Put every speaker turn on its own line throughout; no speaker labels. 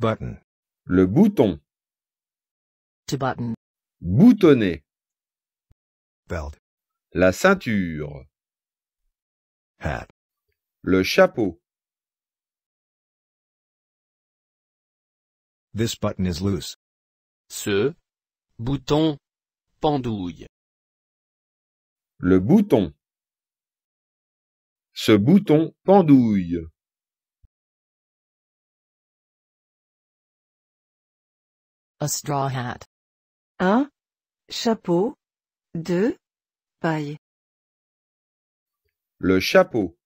Button. Le bouton. To button. Boutonner. La ceinture. Hat. Le chapeau. This button is loose. Ce bouton pendouille. Le bouton. Ce bouton pendouille. A straw hat. Un chapeau de paille. Le chapeau.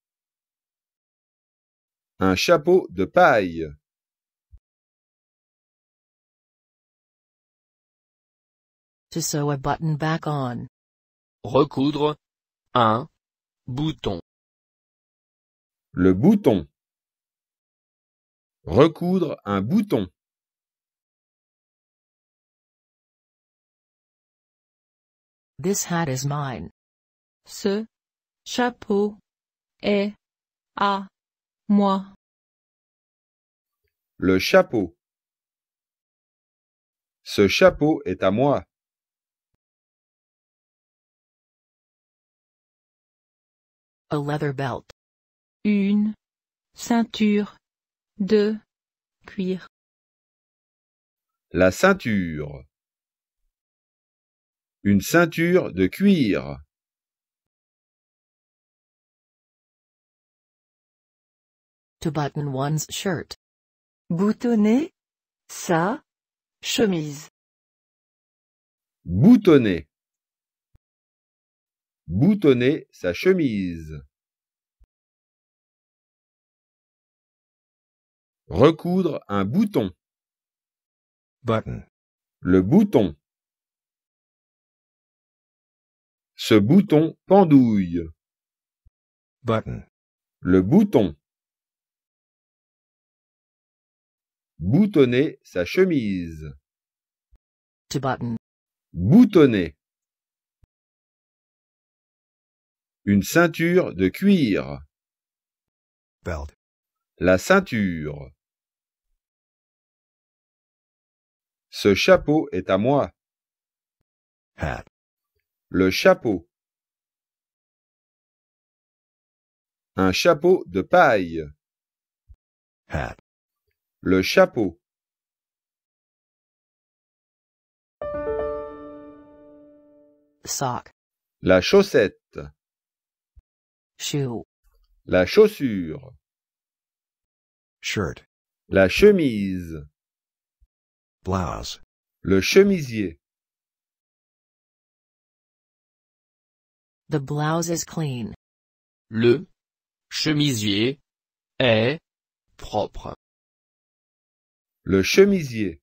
Un chapeau de paille. To sew a button back on. Recoudre un bouton. Le bouton. Recoudre un bouton. This hat is mine. Ce chapeau est à moi. Le chapeau. Ce chapeau est à moi. A leather belt. Une ceinture de cuir. La ceinture une ceinture de cuir. To button one's shirt. Boutonner sa chemise. Boutonner. Boutonner sa chemise. Recoudre un bouton. Le bouton. Ce bouton pendouille. Button. Le bouton. Boutonner sa chemise. To button. Boutonner. Une ceinture de cuir. Belt. La ceinture. Ce chapeau est à moi. Hat. Le chapeau. Un chapeau de paille. Hat. Le chapeau. Sock. La chaussette. Shoe. La chaussure. Shirt. La chemise. Blouse. Le chemisier. The blouse is clean. Le chemisier est propre. Le chemisier.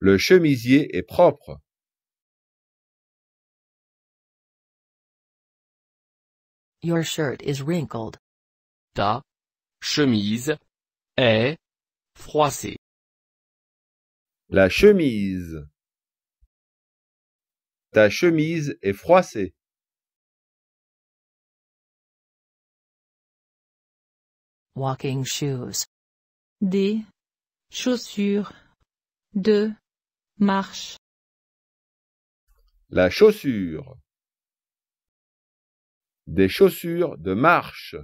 Le chemisier est propre. Your shirt is wrinkled. Ta chemise est froissée. La chemise ta chemise est froissée. Walking shoes. Des chaussures de marche. La chaussure. Des chaussures de marche.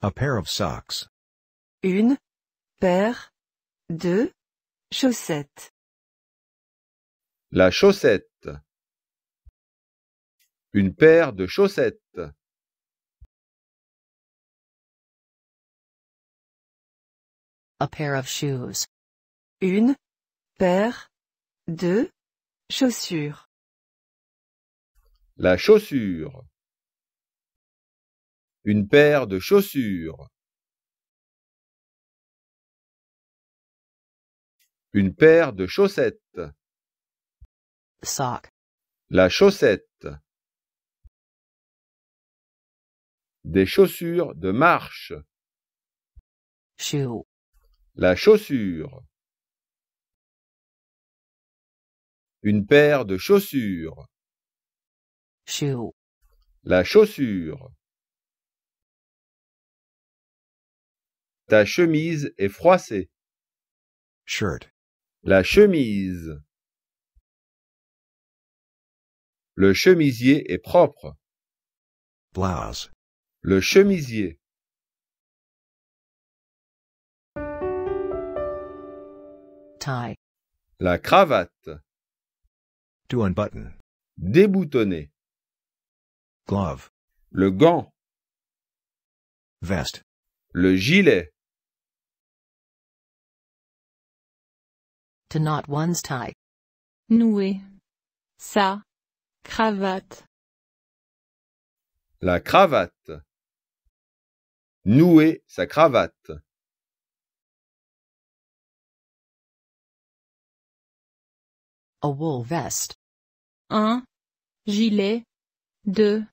A pair of socks. Une paire 2. chaussettes. La chaussette. Une paire de chaussettes. A pair of shoes. Une paire de chaussures. La chaussure. Une paire de chaussures. Une paire de chaussettes. Sock. La chaussette. Des chaussures de marche. Shoe. La chaussure. Une paire de chaussures. Shoe. La chaussure. Ta chemise est froissée. Shirt. La chemise. Le chemisier est propre. Blouse. Le chemisier. Tie. La cravate. To unbutton. Déboutonner. Glove. Le gant. Vest. Le gilet. to knot one's tie. Nouer. Sa. Cravate. La cravate. Nouer sa cravate. A wool vest. Un gilet de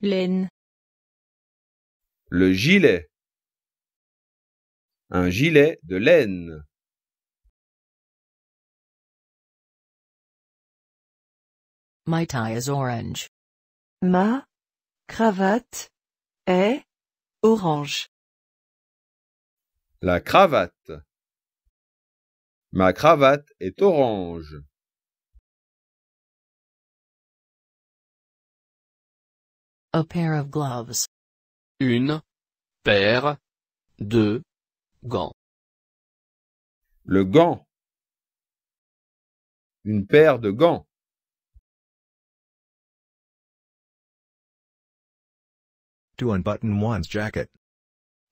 laine. Le gilet. Un gilet de laine. My tie is orange. Ma cravate est orange. La cravate. Ma cravate est orange. A pair of gloves. Une paire de gants. Le gant. Une paire de gants. to unbutton one's jacket.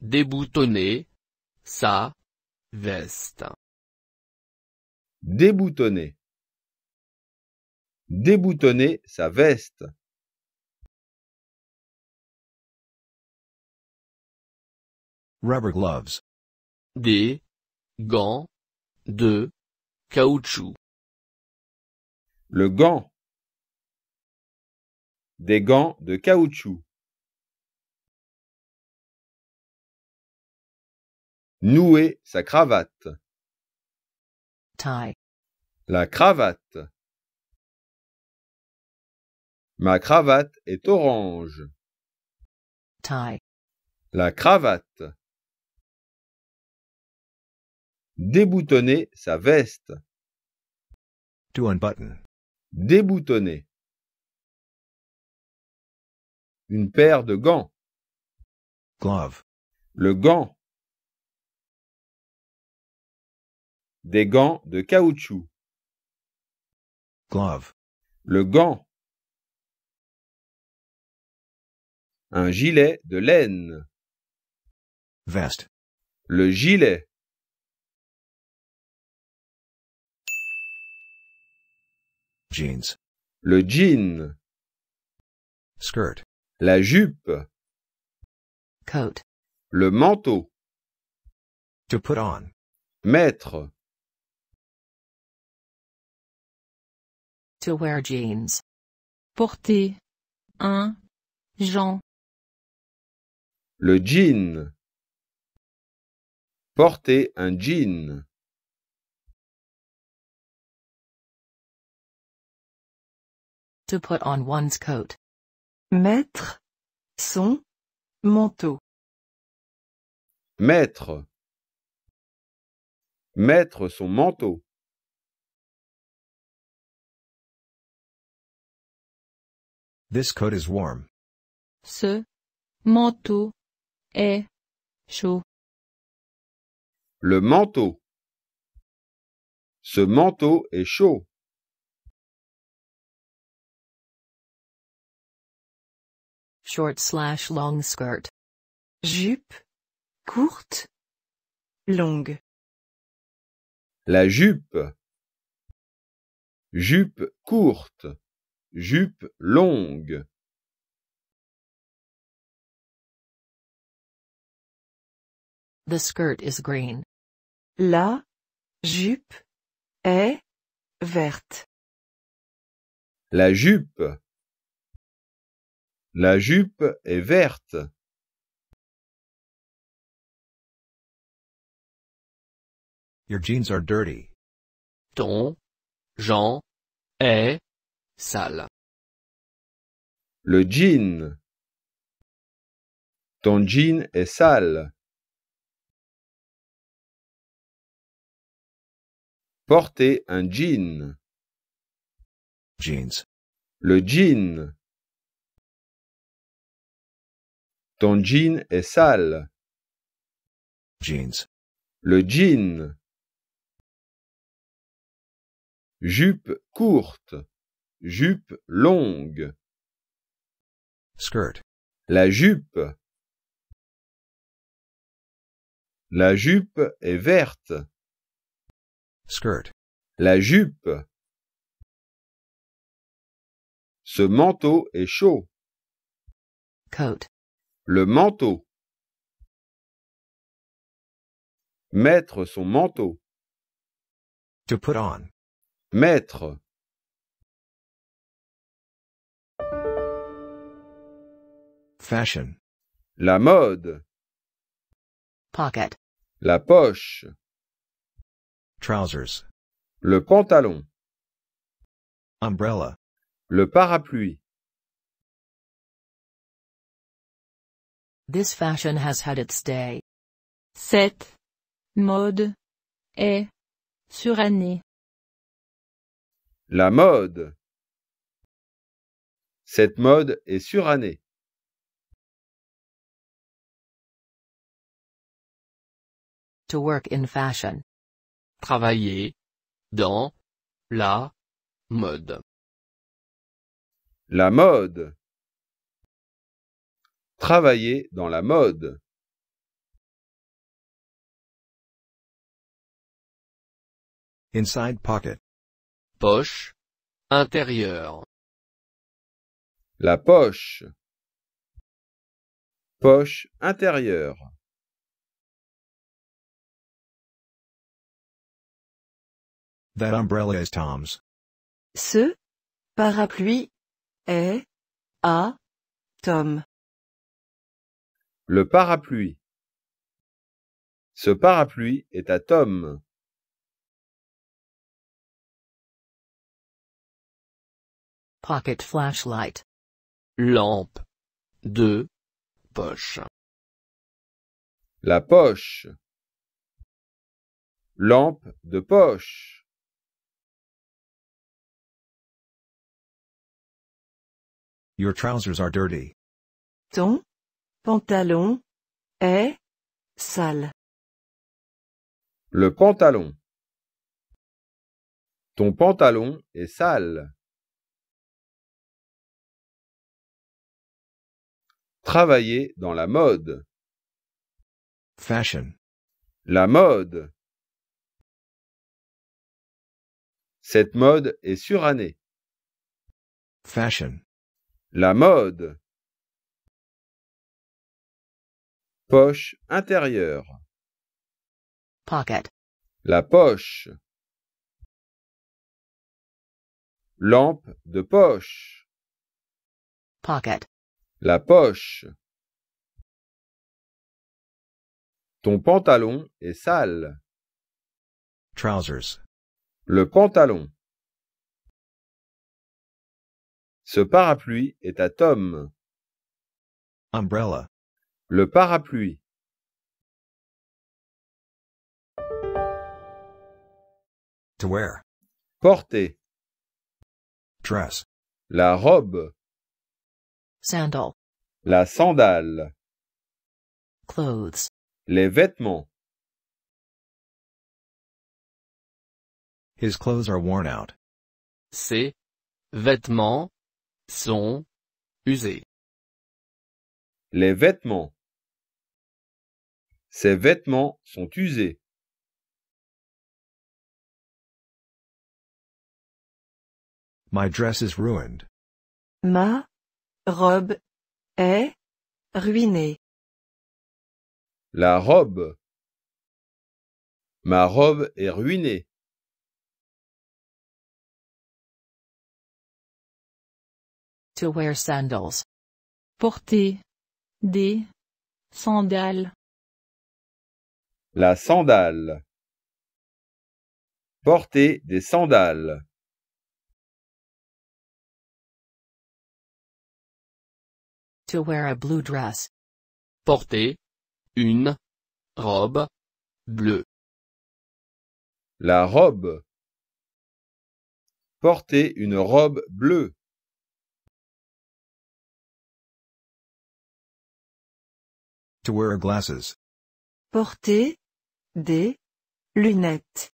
Déboutonner sa veste. Déboutonner. Déboutonner sa veste. Rubber gloves. Des gants de caoutchouc. Le gant. Des gants de caoutchouc. Nouer sa cravate. La cravate. Ma cravate est orange. La cravate. Déboutonner sa veste. To Déboutonner. Une paire de gants. Glove. Le gant. Des gants de caoutchouc. Glove. Le gant. Un gilet de laine. Vest. Le gilet. Jeans. Le jean. Skirt. La jupe. Coat. Le manteau. To put on. Mettre. To wear jeans. Porter. Un. Jean. Le jean. Porter un jean. To put on one's coat. Mettre son manteau. Mettre. Mettre son manteau. This coat is warm. Ce manteau est chaud. Le manteau. Ce manteau est chaud. Short slash long skirt. Jupe courte, longue. La jupe. Jupe courte jupe longue The skirt is green. La jupe est verte. La jupe. La jupe est verte. Your jeans are dirty. Ton, Jean, est Sale. Le jean. Ton jean est sale. Porter un jean. Jeans. Le jean. Ton jean est sale. Jeans. Le jean. Jupe courte. Jupe longue. Skirt. La jupe. La jupe est verte. Skirt. La jupe. Ce manteau est chaud. Coat. Le manteau. Mettre son manteau. To put on. Mettre. Fashion. La mode. Pocket. La poche. Trousers. Le pantalon. Umbrella. Le parapluie. This fashion has had its day. Cette mode est surannée. La mode. Cette mode est surannée. To work in fashion. Travailler. Dans. La. Mode. La mode. Travailler dans la mode. Inside pocket. Poche. intérieure. La poche. Poche intérieure. Ce parapluie est à Tom. Le parapluie. Ce parapluie est à Tom. Pocket flashlight. Lampe de poche. La poche. Lampe de poche. Your trousers are dirty. Ton pantalon est sale. Le pantalon. Ton pantalon est sale. Travailler dans la mode. Fashion. La mode. Cette mode est surannée. Fashion. La mode. Poche intérieure. Pocket. La poche. Lampe de poche. Pocket. La poche. Ton pantalon est sale. Trousers. Le pantalon. Ce parapluie est à Tom. Umbrella. Le parapluie. To wear. Porter. Dress. La robe. Sandal. La sandale. Clothes. Les vêtements. His clothes are worn out. Ses vêtements sont usés. Les vêtements. Ces vêtements sont usés. My dress is ruined. Ma robe est ruinée. La robe. Ma robe est ruinée. to wear sandals. Porter des sandales. La sandale. Porter des sandales. To wear a blue dress. Porter une robe bleue. La robe. Porter une robe bleue. to wear glasses. Porter des lunettes.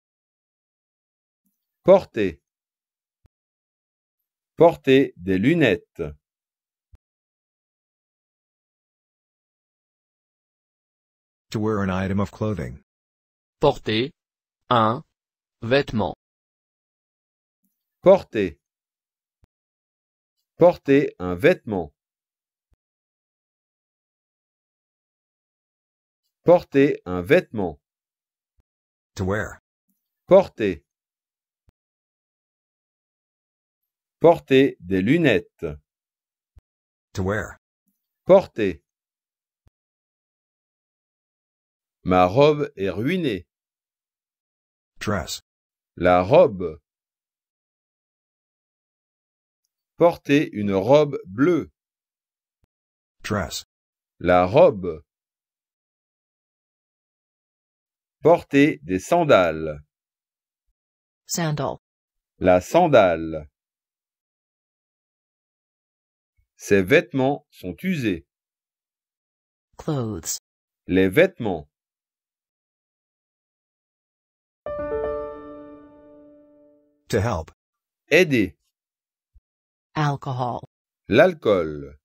Porter. Porter des lunettes. To wear an item of clothing. Porter un vêtement. Porter. Porter un vêtement. Porter un vêtement. To wear. Porter. Porter des lunettes. To wear. Porter. Ma robe est ruinée. La robe. Porter une robe bleue. La robe. Porter des sandales. Sandal. La sandale. Ces vêtements sont usés. Clothes. Les vêtements. To help. Aider. Alcohol. L'alcool.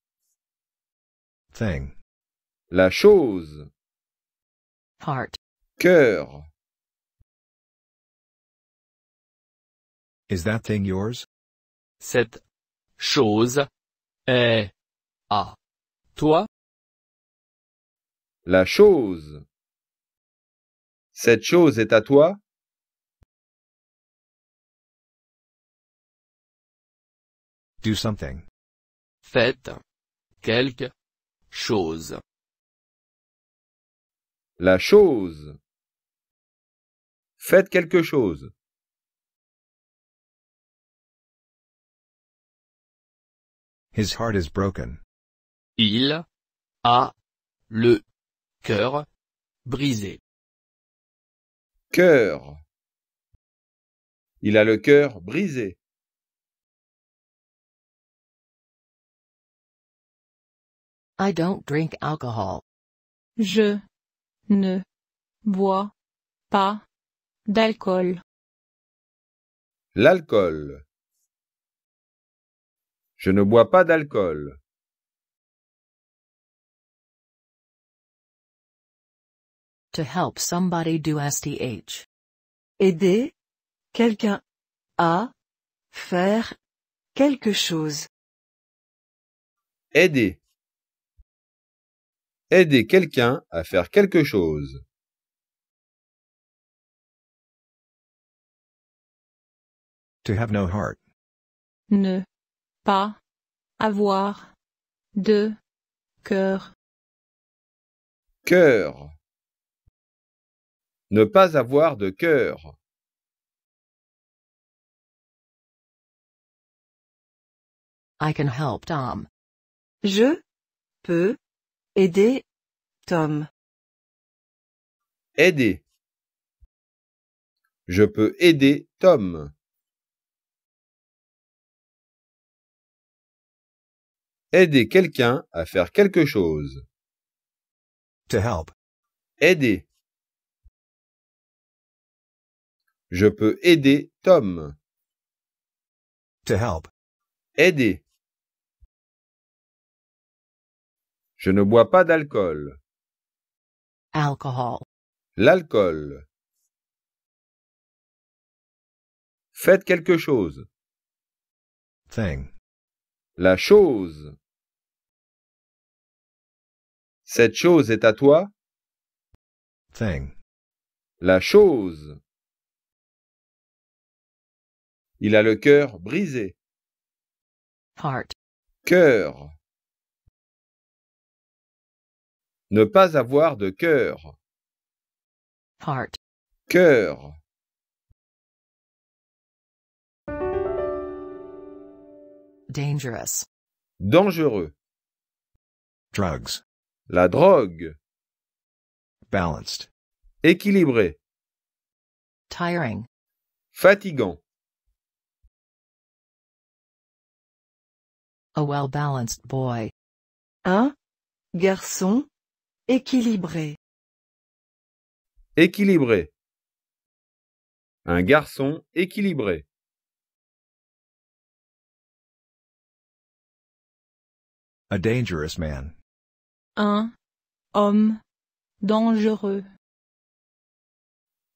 Thing. La chose. Part cœur. Is that thing yours? Cette chose est à toi. La chose. Cette chose est à toi. Do something. Faites quelque chose. La chose. Faites quelque chose. His heart is broken. Il a le cœur brisé. Cœur. Il a le cœur brisé. I don't drink alcohol. Je ne bois pas d'alcool. L'alcool. Je ne bois pas d'alcool. To help somebody do STH. Aider quelqu'un à faire quelque chose. Aider. Aider quelqu'un à faire quelque chose. have no heart. Ne pas avoir de cœur. Cœur. Ne pas avoir de cœur. I can help Tom. Je peux aider Tom. Aider. Je peux aider Tom. Aider quelqu'un à faire quelque chose. To help. Aider. Je peux aider Tom. To help. Aider. Je ne bois pas d'alcool. Alcohol. L'alcool. Faites quelque chose. Thing la chose. Cette chose est à toi. Thing. La chose. Il a le cœur brisé. Heart. Cœur. Ne pas avoir de cœur. Heart. Cœur. Dangerous. Dangereux. Drugs. La drogue. Balanced. Équilibré. Tiring. Fatigant. A well-balanced boy. Un garçon équilibré. Équilibré. Un garçon équilibré. A dangerous man. Un homme dangereux.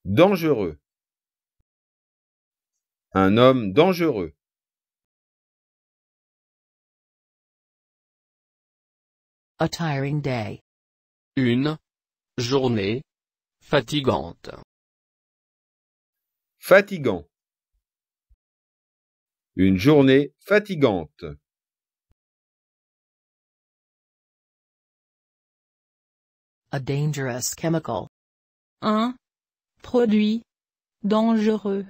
Dangereux. Un homme dangereux. A tiring day. Une journée fatigante. Fatigant. Une journée fatigante. A dangerous chemical. Un produit dangereux.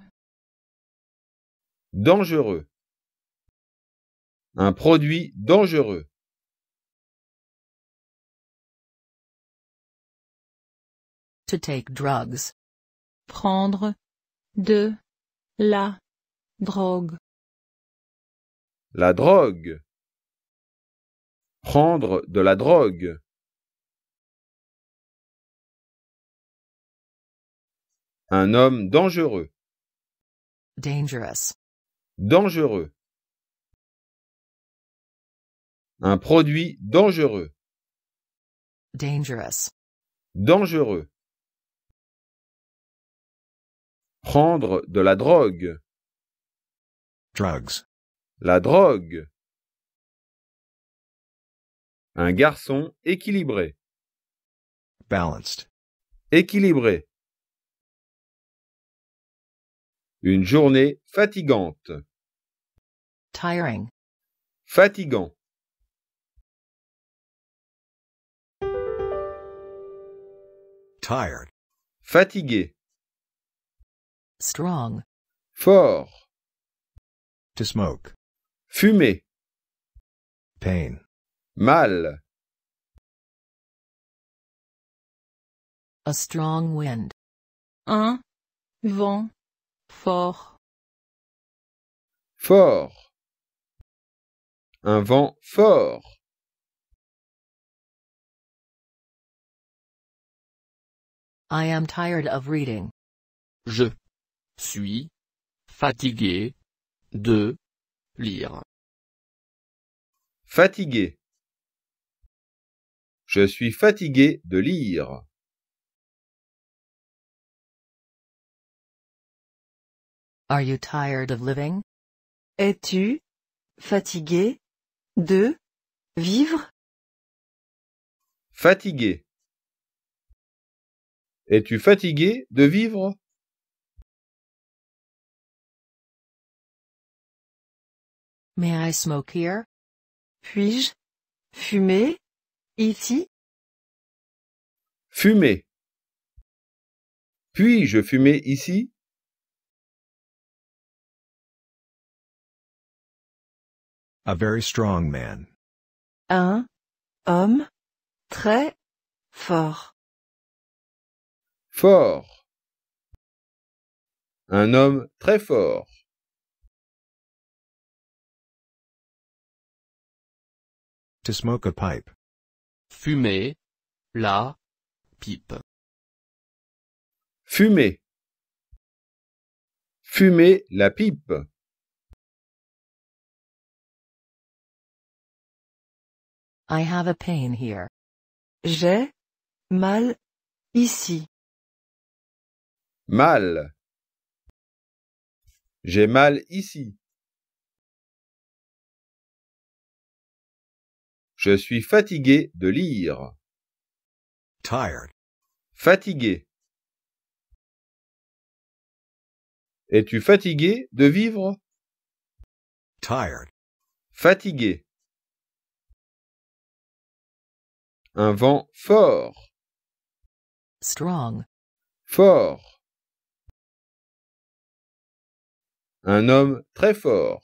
Dangereux. Un produit dangereux. To take drugs. Prendre de la drogue. La drogue. Prendre de la drogue. Un homme dangereux. Dangerous. Dangereux. Un produit dangereux. Dangerous. Dangereux. Prendre de la drogue. Drugs. La drogue. Un garçon équilibré. Balanced. Équilibré. Une journée fatigante. Tiring. Fatigant. Tired. Fatigué. Strong. Fort. To smoke. Fumer. Pain. Mal. A strong wind. Un vent Fort. Fort. Un vent fort. I am tired of reading. Je suis fatigué de lire. Fatigué. Je suis fatigué de lire. Are you tired of living? Es-tu fatigué de vivre? Fatigué. Es-tu fatigué de vivre? May I smoke here? Puis-je fumer ici? Fumer. Puis-je fumer ici? A very strong man. Un homme très fort. Fort. Un homme très fort. To smoke a pipe. Fumer la pipe. Fumer. Fumer la pipe. I have a pain here. J'ai mal ici. Mal. J'ai mal ici. Je suis fatigué de lire. Tired. Fatigué. Es-tu fatigué de vivre? Tired. Fatigué. Un vent fort. Strong. Fort. Un homme très fort.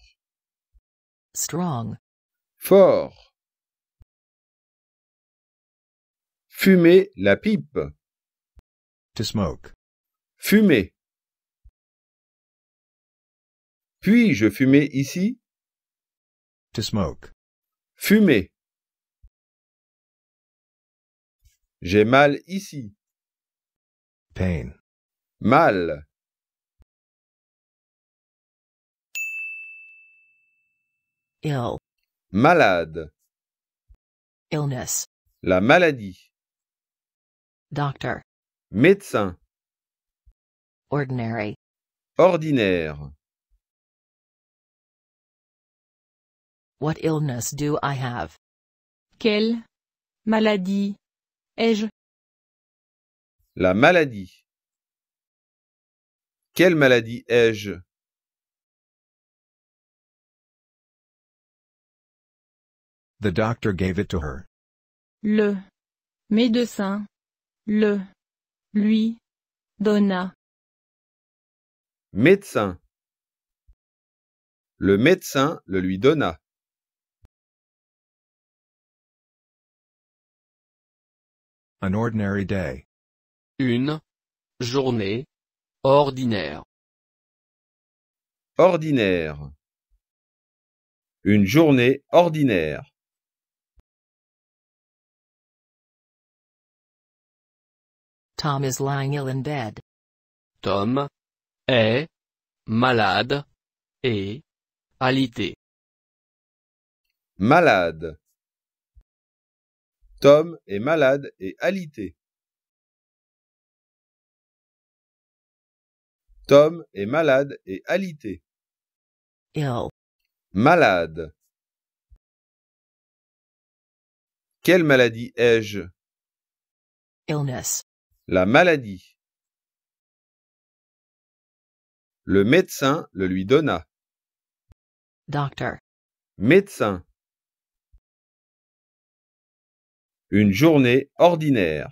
Strong. Fort. Fumer la pipe. To smoke. Fumer. Puis-je fumer ici? To smoke. Fumer. J'ai mal ici. Pain. Mal. Ill. Malade. Illness. La maladie. Doctor. Médecin. Ordinary. Ordinaire. What illness do I have? Quelle maladie la maladie. Quelle maladie ai-je The doctor gave it to her. Le médecin le lui donna. Médecin. Le médecin le lui donna. An ordinary day. Une journée ordinaire. Ordinaire. Une journée ordinaire. Tom is lying ill in bed. Tom est malade et alité. Malade. Tom est malade et alité. Tom est malade et alité. Ill. Malade. Quelle maladie ai-je Illness. La maladie. Le médecin le lui donna. Doctor. Médecin. Une journée ordinaire.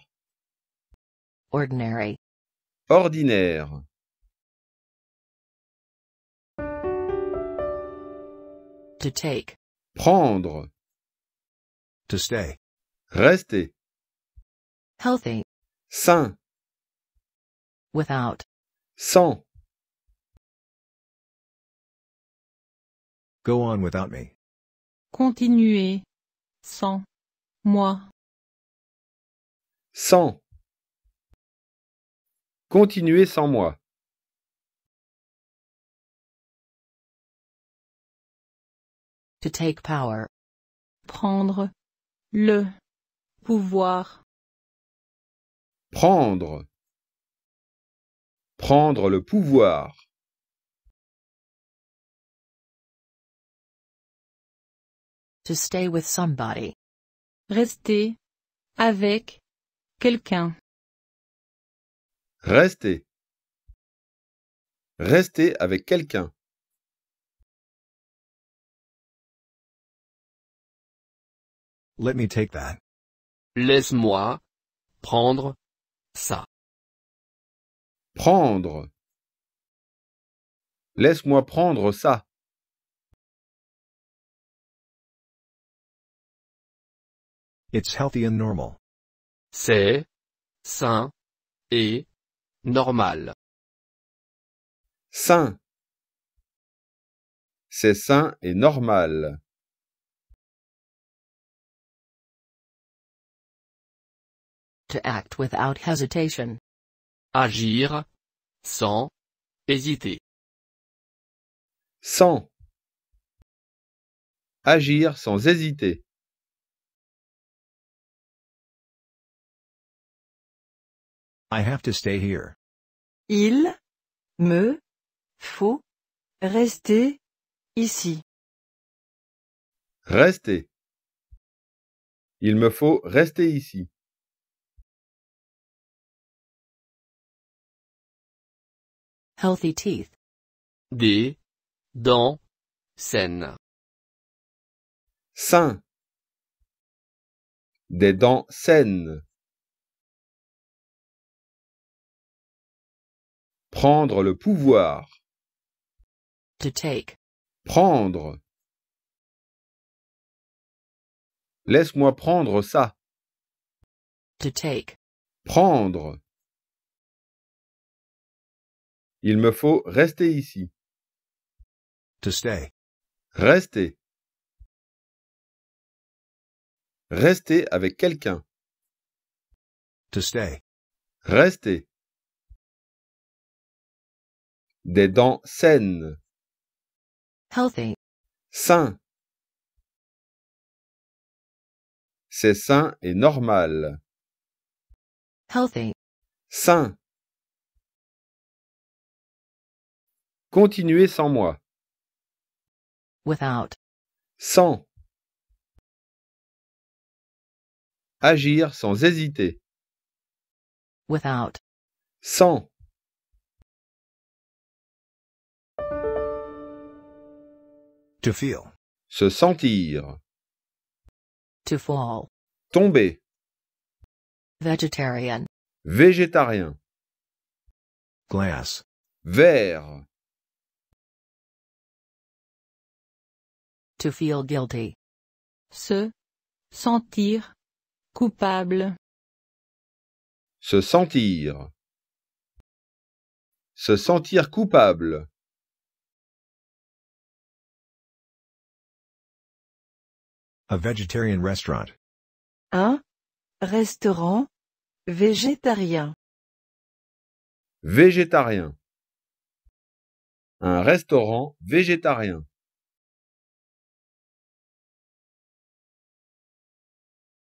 Ordinary. Ordinaire. To take. Prendre. To stay. Rester. Healthy. Sain. Without. Sans. Go on without me. Continuer. Sans. Moi. Sans. Continuez sans moi. To take power. Prendre le pouvoir. Prendre. Prendre le pouvoir. To stay with somebody. Rester avec Quelqu'un. Rester. Rester avec quelqu'un. Let me take that. Laisse-moi prendre ça. Prendre. Laisse-moi prendre ça. It's healthy and normal. C'est sain et normal. Sain. C'est sain et normal. To act without hesitation. Agir sans hésiter. Sans. Agir sans hésiter. I have to stay here. Il me faut rester ici. Rester. Il me faut rester ici. Healthy teeth. Des dents saines. Sain. Des dents saines. Prendre le pouvoir. To take. Prendre. Laisse-moi prendre ça. To take. Prendre. Il me faut rester ici. To stay. Rester. Rester avec quelqu'un. To stay. Rester. Des dents saines. Healthy. Sain. C'est sain et normal. Healthy. Sain. Continuez sans moi. Without. Sans. Agir sans hésiter. Without. Sans. To feel. Se sentir. To fall. Tomber. Vegetarian. Végétarien. Glass. Verre. To feel guilty. Se sentir coupable. Se sentir. Se sentir coupable. A vegetarian restaurant. Un restaurant végétarien. Végétarien. Un restaurant végétarien.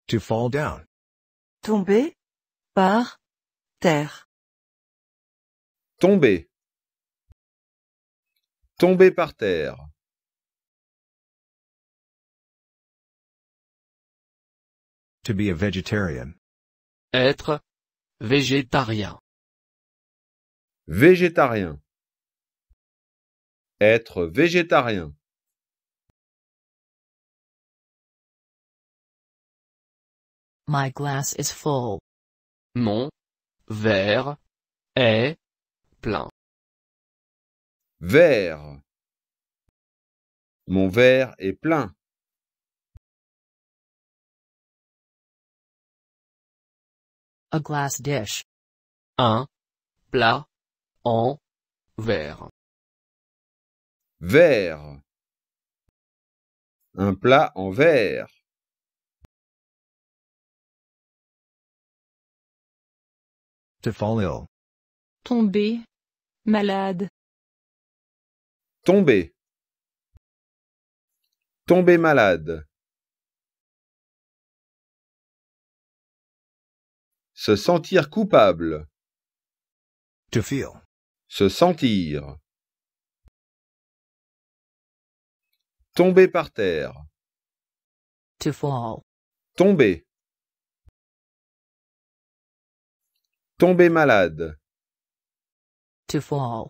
To fall down. Tomber par terre. Tomber. Tomber par terre. To be a vegetarian. Être végétarien. Végétarien. Être végétarien. My glass is full. Mon verre est plein. Verre. Mon verre est plein. A glass dish. Un plat en verre. Verre. Un plat en verre. To fall ill. Tomber. Malade. Tomber. Tomber malade. Se sentir coupable. To feel. Se sentir. Tomber par terre. To fall. Tomber. Tomber malade. To fall.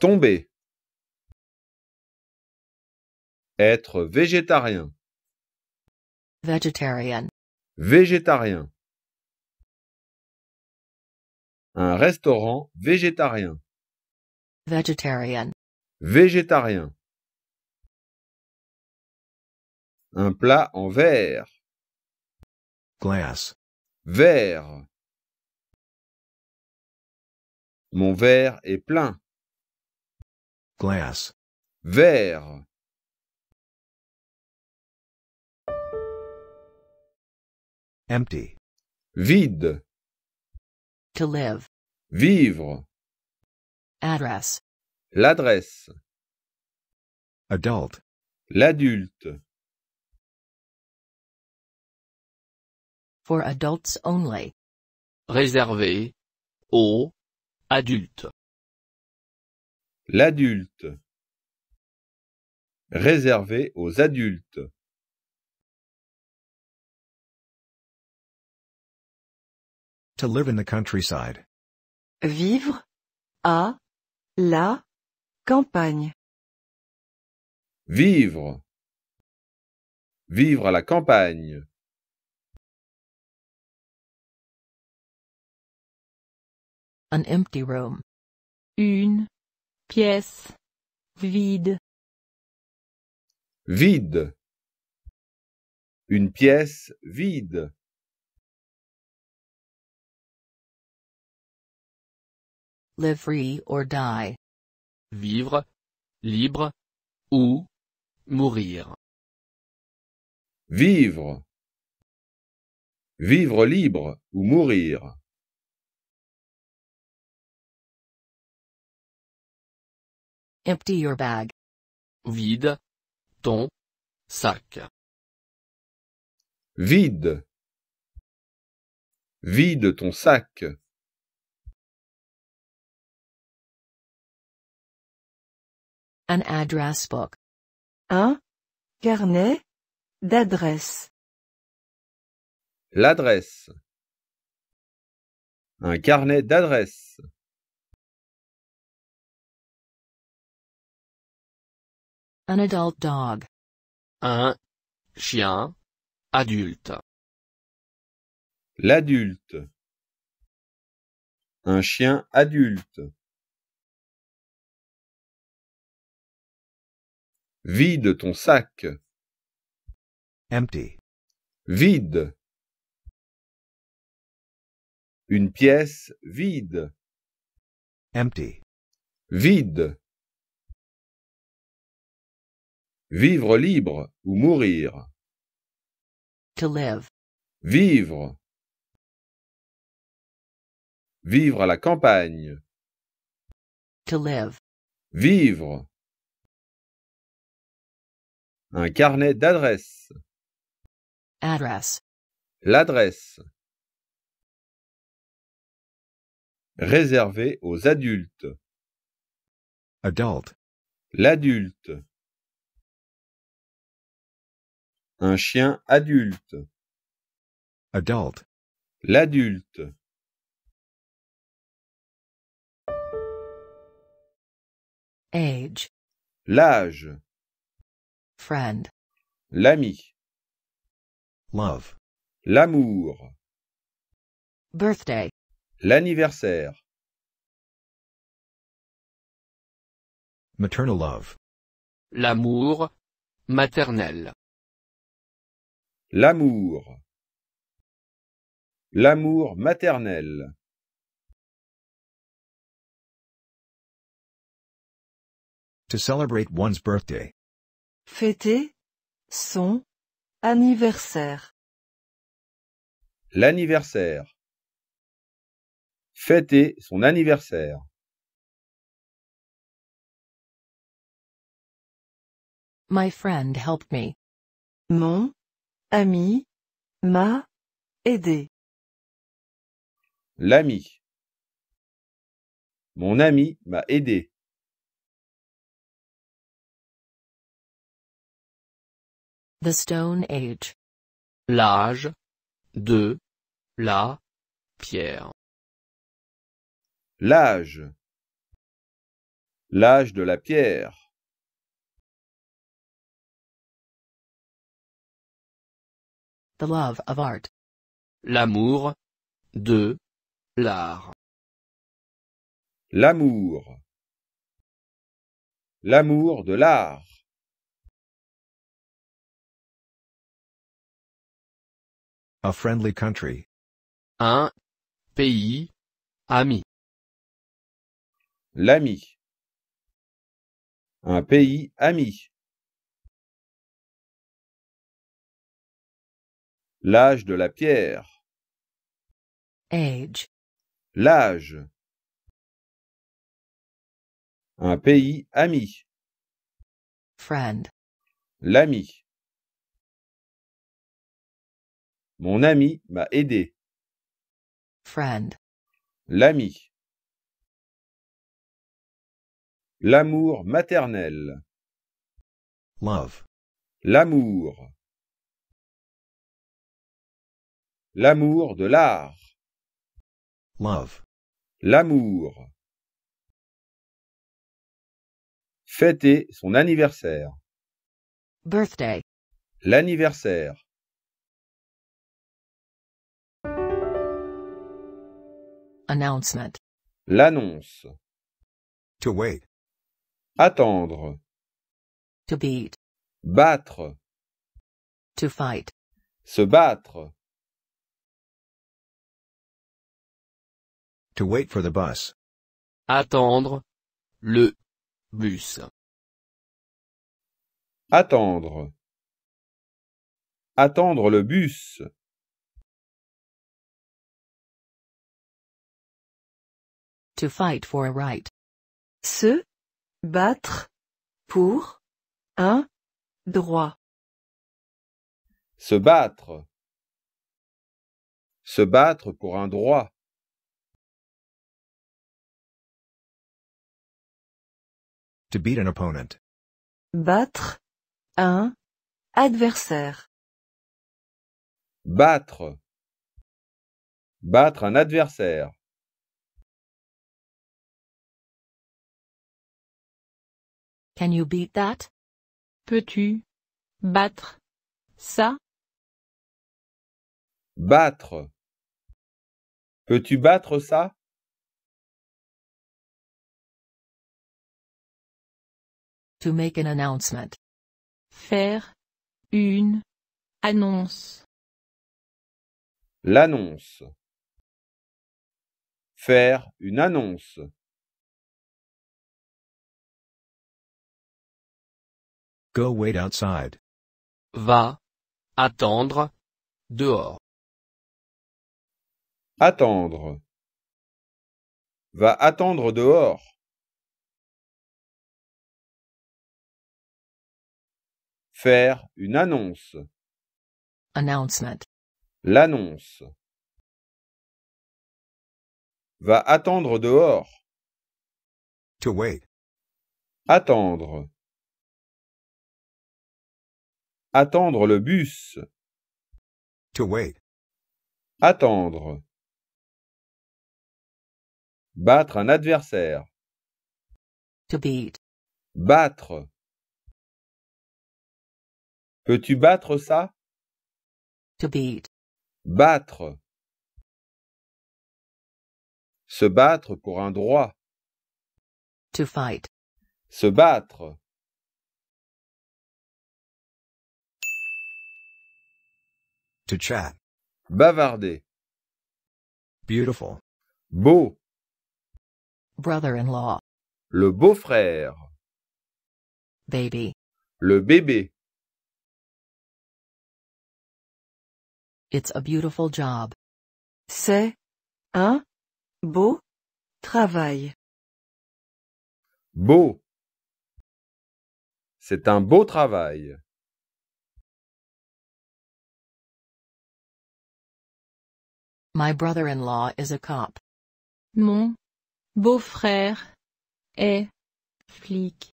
Tomber. Être végétarien. Vegetarian. Végétarien. Un restaurant végétarien. Végétarien. Végétarien. Un plat en verre. Glass. Verre. Mon verre est plein. Glass. Verre. Empty. Vide. To live. Vivre. Address. L'adresse. Adult. L'adulte. For adults only. Réservé aux adultes. L'adulte. Réservé aux adultes. To live in the countryside. Vivre à la campagne. Vivre. Vivre à la campagne. An empty room. Une pièce vide. Vide. Une pièce vide. or die. Vivre, libre, ou mourir. Vivre. Vivre libre ou mourir. Empty your bag. Vide ton sac. Vide. Vide ton sac. An address book. Un carnet d'adresse. L'adresse. Un carnet d'adresse. An adult dog. Un chien adulte. L'adulte. Un chien adulte. Vide ton sac. Empty. Vide. Une pièce vide. Empty. Vide. Vivre libre ou mourir. To live. Vivre. Vivre à la campagne. To live. Vivre. Un carnet d'adresse Adresse. L'adresse. Réservé aux adultes. Adulte. L'adulte. Un chien adulte. Adulte. L'adulte. Age. L'âge. Friend. L'ami. Love. L'amour. Birthday. L'anniversaire. Maternal love. L'amour maternel. L'amour. L'amour maternel. To celebrate one's birthday. Fêter son anniversaire. L'anniversaire. Fêter son anniversaire. My friend helped me. Mon ami m'a aidé. L'ami. Mon ami m'a aidé. The Stone Age. L'âge de la pierre. L'âge. L'âge de la pierre. The love of art. L'amour de l'art. L'amour. L'amour de l'art. A friendly country. Un pays ami. L'ami. Un pays ami. L'âge de la pierre. Age. L'âge. Un pays ami. Friend. L'ami. Mon ami m'a aidé. Friend. L'ami. L'amour maternel. Love. L'amour. L'amour de l'art. Love. L'amour. Fêter son anniversaire. Birthday. L'anniversaire. Announcement. L'annonce. To wait. Attendre. To beat. Battre. To fight. Se battre. To wait for the bus. Attendre. Le bus. Attendre. Attendre le bus. To fight for a right. Se battre pour un droit. Se battre. Se battre pour un droit. To beat an opponent. Battre un adversaire. Battre. Battre un adversaire. Can you beat that? Peux-tu battre ça? Battre. Peux-tu battre ça? To make an announcement. Faire une annonce. L'annonce. Faire une annonce. Go wait outside. Va. Attendre. Dehors. Attendre. Va attendre dehors. Faire une annonce. Announcement. L'annonce. Va attendre dehors. To wait. Attendre. Attendre le bus. To wait. Attendre. Battre un adversaire. To beat. Battre. Peux-tu battre ça? To beat. Battre. Se battre pour un droit. To fight. Se battre. To chat. Bavarder. Beautiful. Beau. Brother-in-law. Le beau-frère. Baby. Le bébé. It's a beautiful job. C'est un beau travail. Beau. C'est un beau travail. My brother-in-law is a cop. Mon beau-frère est flic.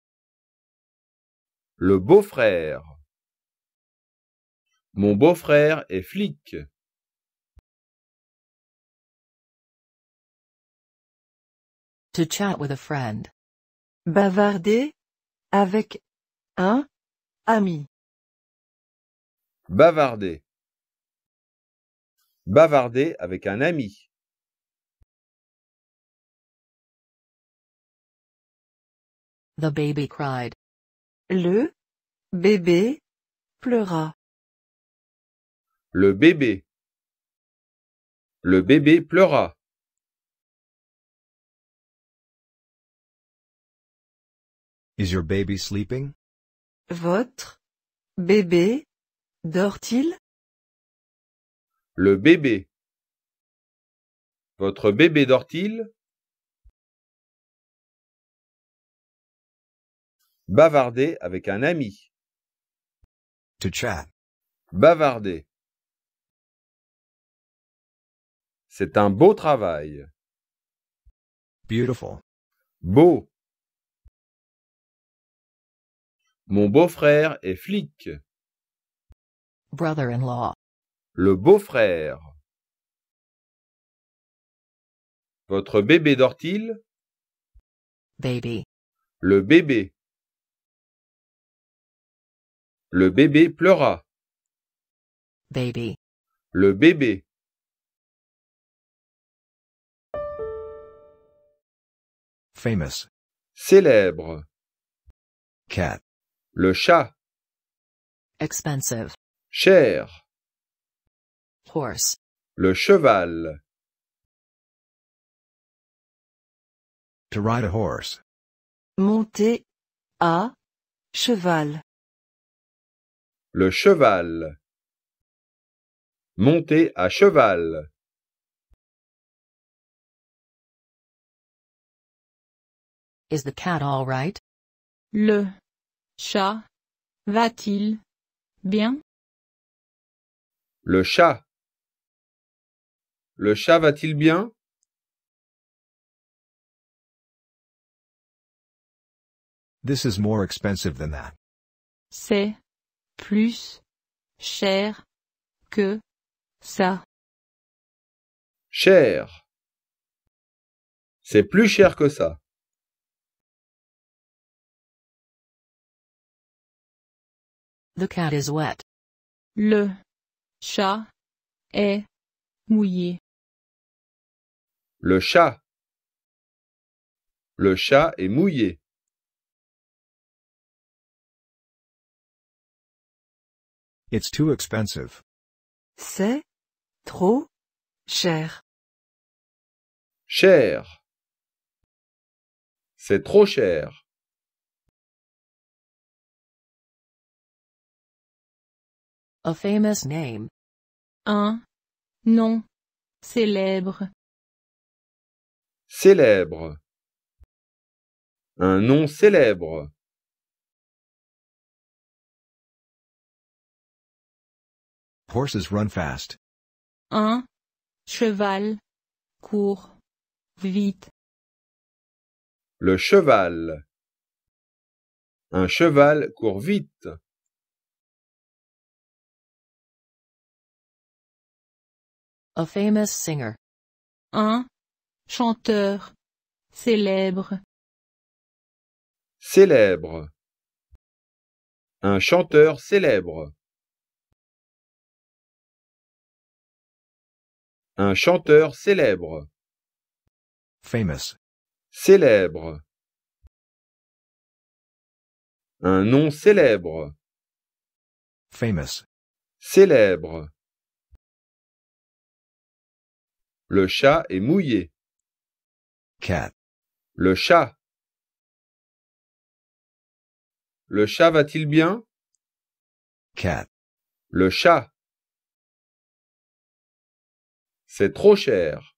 Le beau-frère. Mon beau-frère est flic. To chat with a friend. Bavarder avec un ami. Bavarder Bavarder avec un ami. The baby cried. Le bébé pleura. Le bébé. Le bébé pleura. Is your baby sleeping? Votre bébé dort-il? Le bébé. Votre bébé dort-il Bavarder avec un ami. To chat. Bavarder. C'est un beau travail. Beautiful. Beau. Mon beau-frère est flic. Brother-in-law le beau-frère. Votre bébé dort-il? Baby. Le bébé. Le bébé pleura. Baby. Le bébé. Famous. Célèbre. Cat. Le chat. Expensive. Cher. Le cheval. To ride horse. Monter à cheval. Le cheval. Monter à cheval. Is the cat all right? Le chat va-t-il bien? Le chat le chat va-t-il bien This is more expensive than that. C'est plus cher que ça. Cher. C'est plus cher que ça. The cat is wet. Le chat est mouillé. Le chat. Le chat est mouillé. It's too expensive. C'est trop cher. Cher. C'est trop cher. A famous name. Un nom célèbre. Célèbre. Un nom célèbre. Horses run fast. Un cheval court vite. Le cheval. Un cheval court vite. A famous singer. Un Chanteur. Célèbre. Célèbre. Un chanteur célèbre. Un chanteur célèbre. Famous. Célèbre. Un nom célèbre. Famous. Célèbre. Le chat est mouillé. Le chat. Le chat va-t-il bien? Cat. Le chat. C'est trop cher.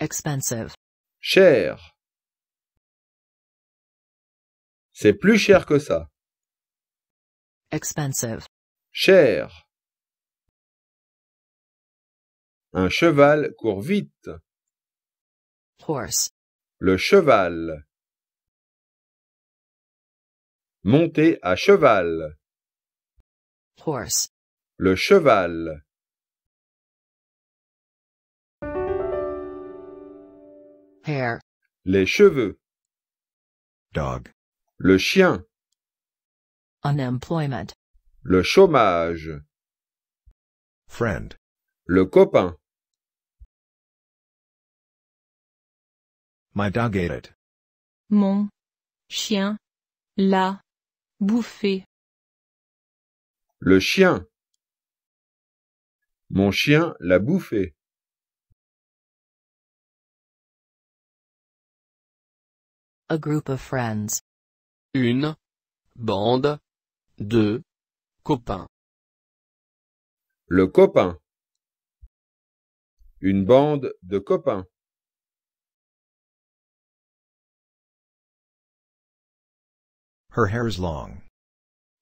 Expensive. Cher. C'est plus cher que ça. Expensive. Cher. Un cheval court vite. Le cheval. Monter à cheval. Horse. Le cheval. Hair. Les cheveux. Dog. Le chien. Unemployment. Le chômage. Friend. Le copain. My dog Mon chien l'a bouffé. Le chien. Mon chien l'a bouffé. A group of friends. Une bande de copains. Le copain. Une bande de copains. Her hair is long.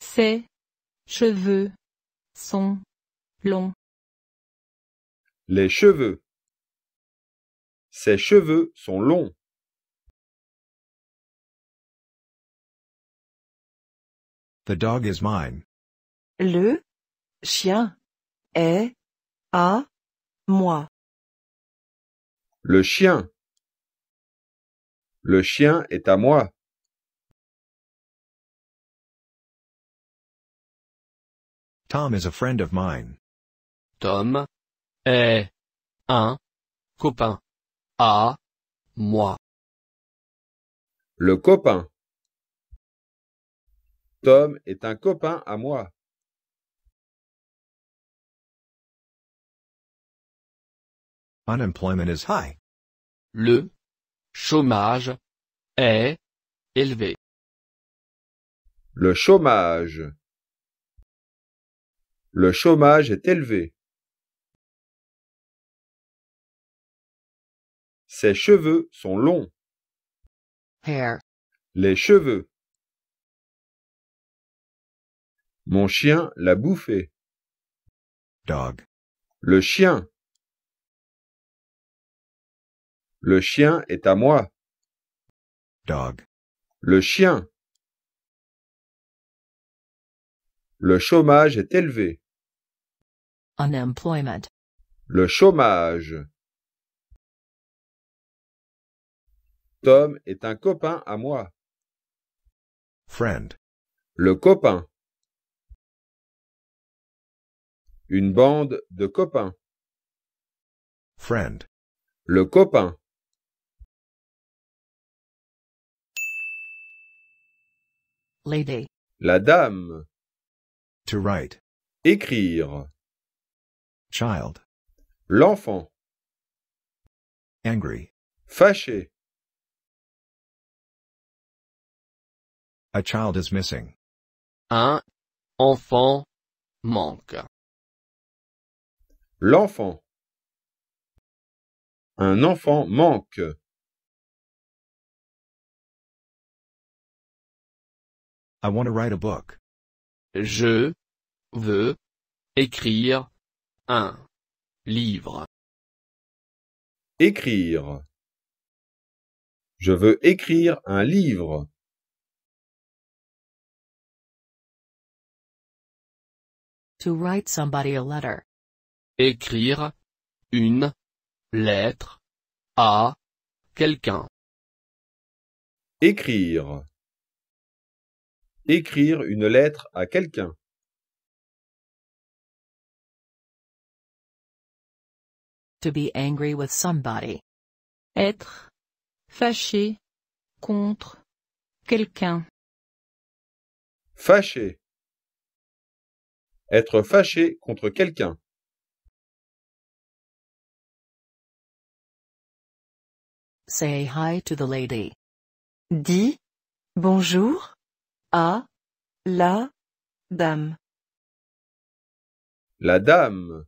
Ses cheveux sont longs. Les cheveux. Ses cheveux sont longs. The dog is mine. Le chien est à moi. Le chien. Le chien est à moi. Tom is a friend of mine. Tom est un copain à moi. Le copain. Tom est un copain à moi. Unemployment is high. Le chômage est élevé. Le chômage le chômage est élevé. Ses cheveux sont longs. Les cheveux. Mon chien l'a bouffé. Dog. Le chien. Le chien est à moi. Dog. Le chien. Le chômage est élevé. Unemployment. Le chômage. Tom est un copain à moi. Friend. Le copain. Une bande de copains. Friend. Le copain. Lady. La dame. To write. Écrire. Child. L'enfant. Angry. Fâché. A child is missing. Un enfant manque. L'enfant. Un enfant manque. I want to write a book. Je veux écrire un livre. Écrire. Je veux écrire un livre. To write somebody a letter. Écrire une lettre à quelqu'un. Écrire. Écrire une lettre à quelqu'un. be angry with somebody. Être. Fâché. Contre. Quelqu'un. Fâché. Être fâché contre quelqu'un. Say hi to the lady. Dis bonjour à la dame. La dame.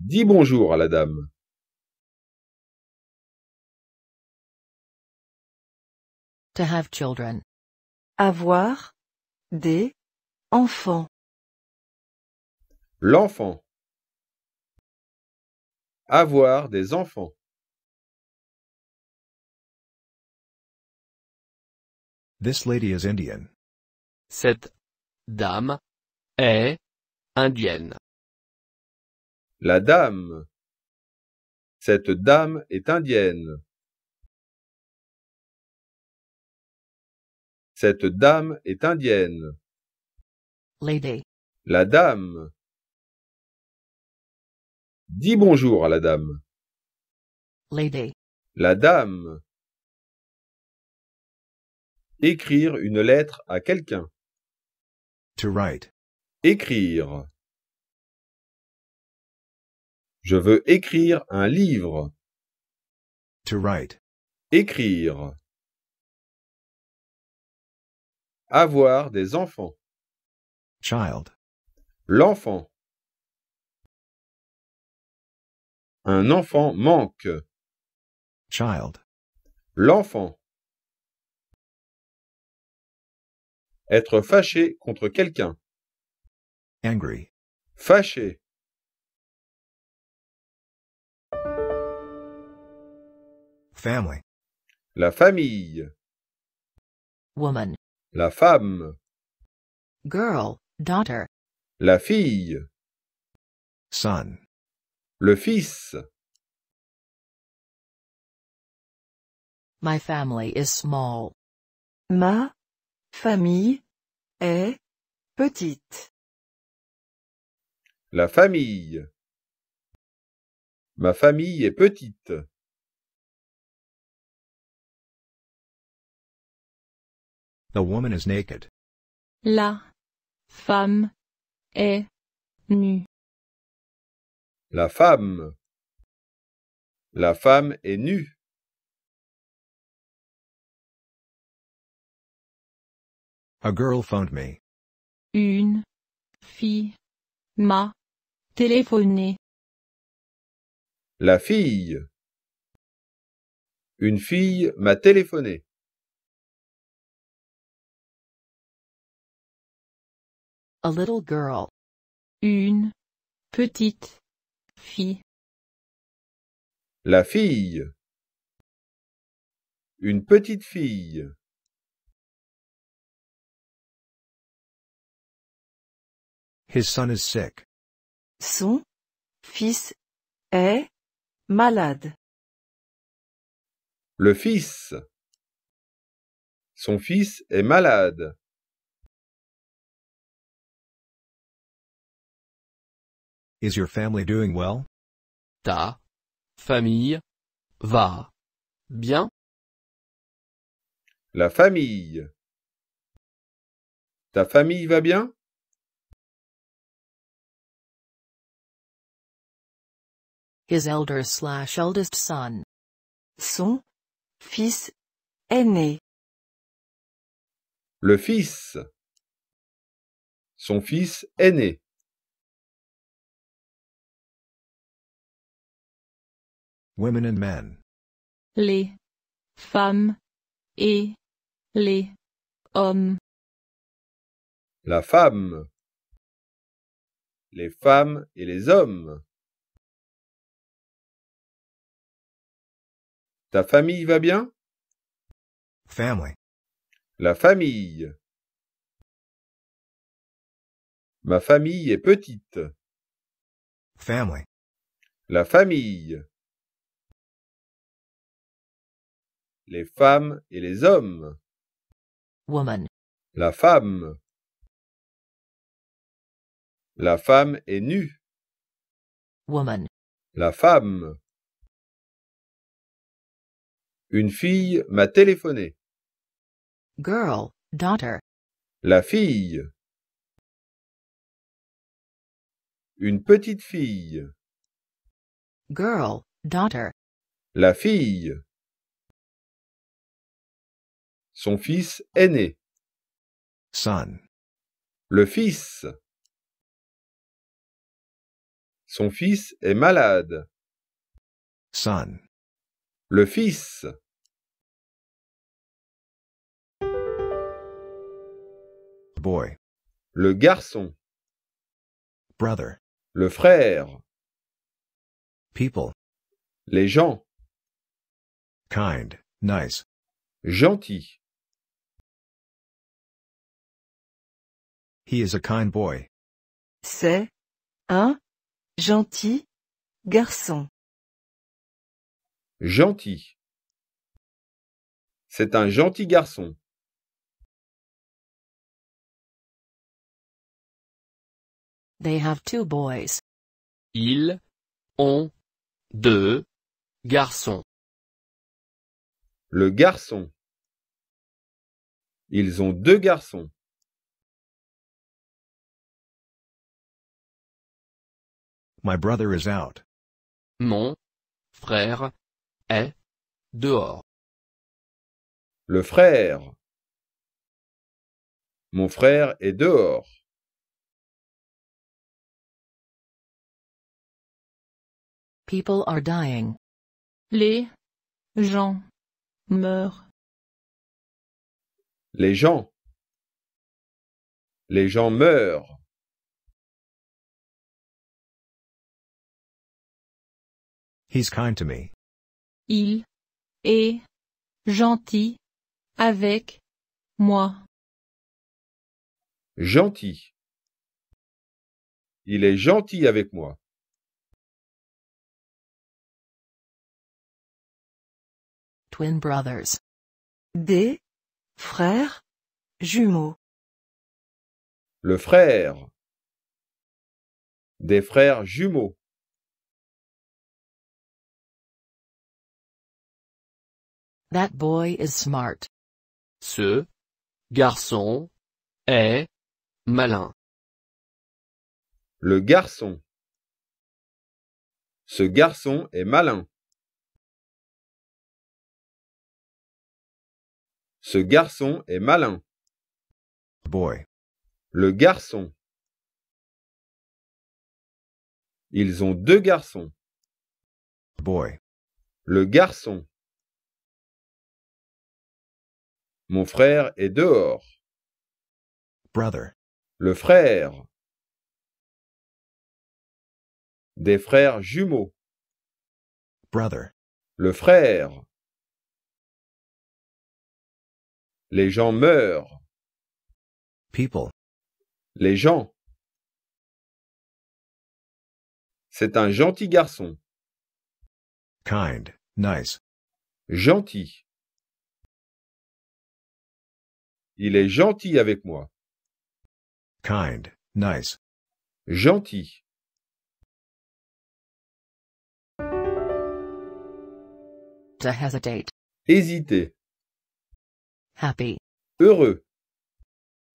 Dis bonjour à la dame. To have children. Avoir des enfants. L'enfant. Avoir des enfants. This lady is Indian. Cette dame est indienne. La dame. Cette dame est indienne. Cette dame est indienne. Lady. La dame. Dis bonjour à la dame. Lady. La dame. Écrire une lettre à quelqu'un. To write. Écrire. Je veux écrire un livre. To write. Écrire. Avoir des enfants. Child. L'enfant. Un enfant manque. Child. L'enfant. Être fâché contre quelqu'un. Angry. Fâché. Family. La famille. Woman. La femme. Girl, daughter. La fille. Son. Le fils. My family is small. Ma famille est petite. La famille. Ma famille est petite. La femme est nue. La femme. La femme est nue. Une fille m'a téléphoné. La fille. Une fille m'a téléphoné. A little girl. Une petite fille. La fille. Une petite fille. His son is sick. Son fils est malade. Le fils. Son fils est malade. Is your family doing well? Ta famille va bien? La famille. Ta famille va bien? His elder slash eldest son. Son fils aîné. Le fils. Son fils aîné. Les femmes et les hommes. La femme. Les femmes et les hommes. Ta famille va bien? Family. La famille. Ma famille est petite. Family. La famille. les femmes et les hommes. Woman. La femme. La femme est nue. Woman. La femme. Une fille m'a téléphoné. Girl, daughter. La fille. Une petite fille. Girl, daughter. La fille. Son fils aîné. Son. Le fils. Son fils est malade. Son. Le fils. Boy. Le garçon. Brother. Le frère. People. Les gens. Kind, nice. Gentil. He is a kind boy. C'est un gentil garçon. Gentil. C'est un gentil garçon. They have two boys. Ils ont deux garçons. Le garçon. Ils ont deux garçons. My brother is out. Mon frère est dehors. Le frère. Mon frère est dehors. People are dying. Les gens meurent. Les gens. Les gens meurent. He's kind to me. Il est gentil avec moi. Gentil. Il est gentil avec moi. Twin brothers. Des frères jumeaux. Le frère. Des frères jumeaux. That boy is smart. Ce garçon est malin. Le garçon. Ce garçon est malin. Ce garçon est malin. Boy. Le garçon. Ils ont deux garçons. Boy. Le garçon. Mon frère est dehors. Brother. Le frère. Des frères jumeaux. Brother. Le frère. Les gens meurent. People. Les gens. C'est un gentil garçon. Kind, nice. Gentil. Il est gentil avec moi. Kind, nice. Gentil. To hesitate. Hésiter. Happy. Heureux.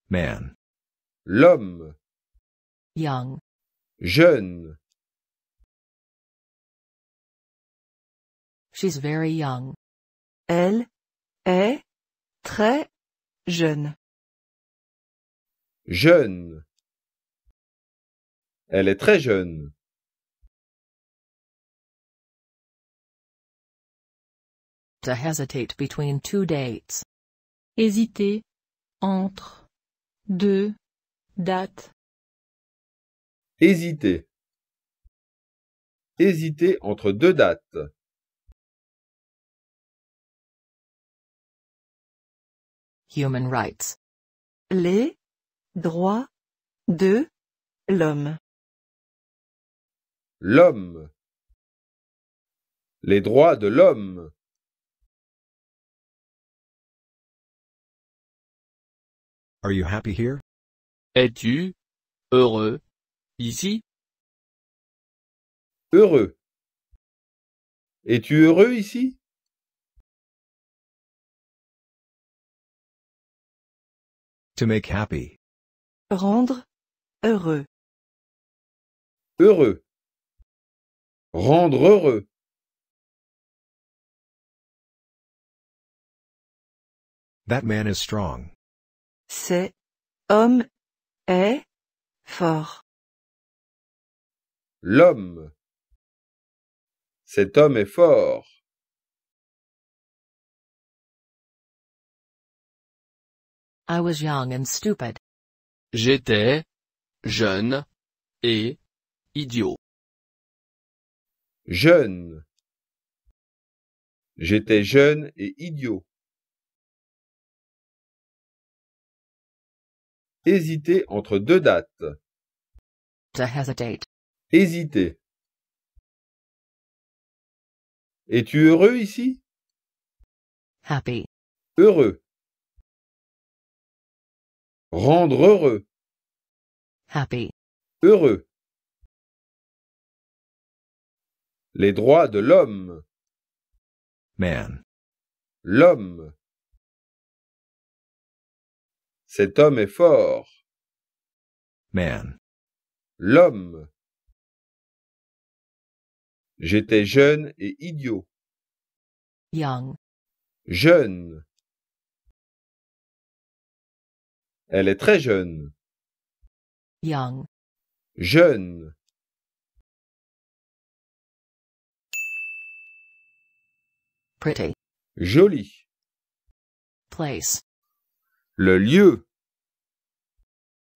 Man. L'homme. Young. Jeune. She's very young. Elle est très Jeune. Jeune. Elle est très jeune. To hesitate between two dates. Hésiter entre deux dates. Hésiter. Hésiter entre deux dates. Human Rights. Les droits de l'homme. L'homme. Les droits de l'homme. Are you happy here? Es-tu heureux ici? Heureux. Es-tu heureux ici? To make happy. Rendre heureux. Heureux. Rendre heureux. That man is strong. Cet homme est fort. L'homme. Cet homme est fort. was young and stupid. J'étais jeune et idiot. Jeune. J'étais jeune et idiot. Hésiter entre deux dates. To Hésiter. Es-tu heureux ici? Happy. Heureux. Rendre heureux. Happy. Heureux. Les droits de l'homme. Man. L'homme. Cet homme est fort. Man. L'homme. J'étais jeune et idiot. Young. Jeune. Elle est très jeune. Young. Jeune. Pretty. Jolie. Place. Le lieu.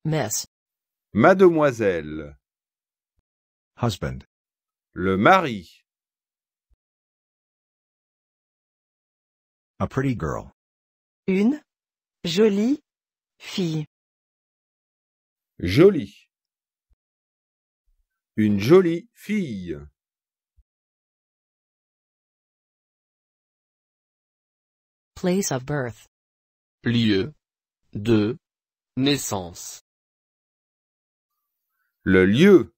Miss. Mademoiselle. Husband. Le mari. A pretty girl. Une jolie Fille. Jolie. Une jolie fille. Place of birth. Lieu de naissance. Le lieu.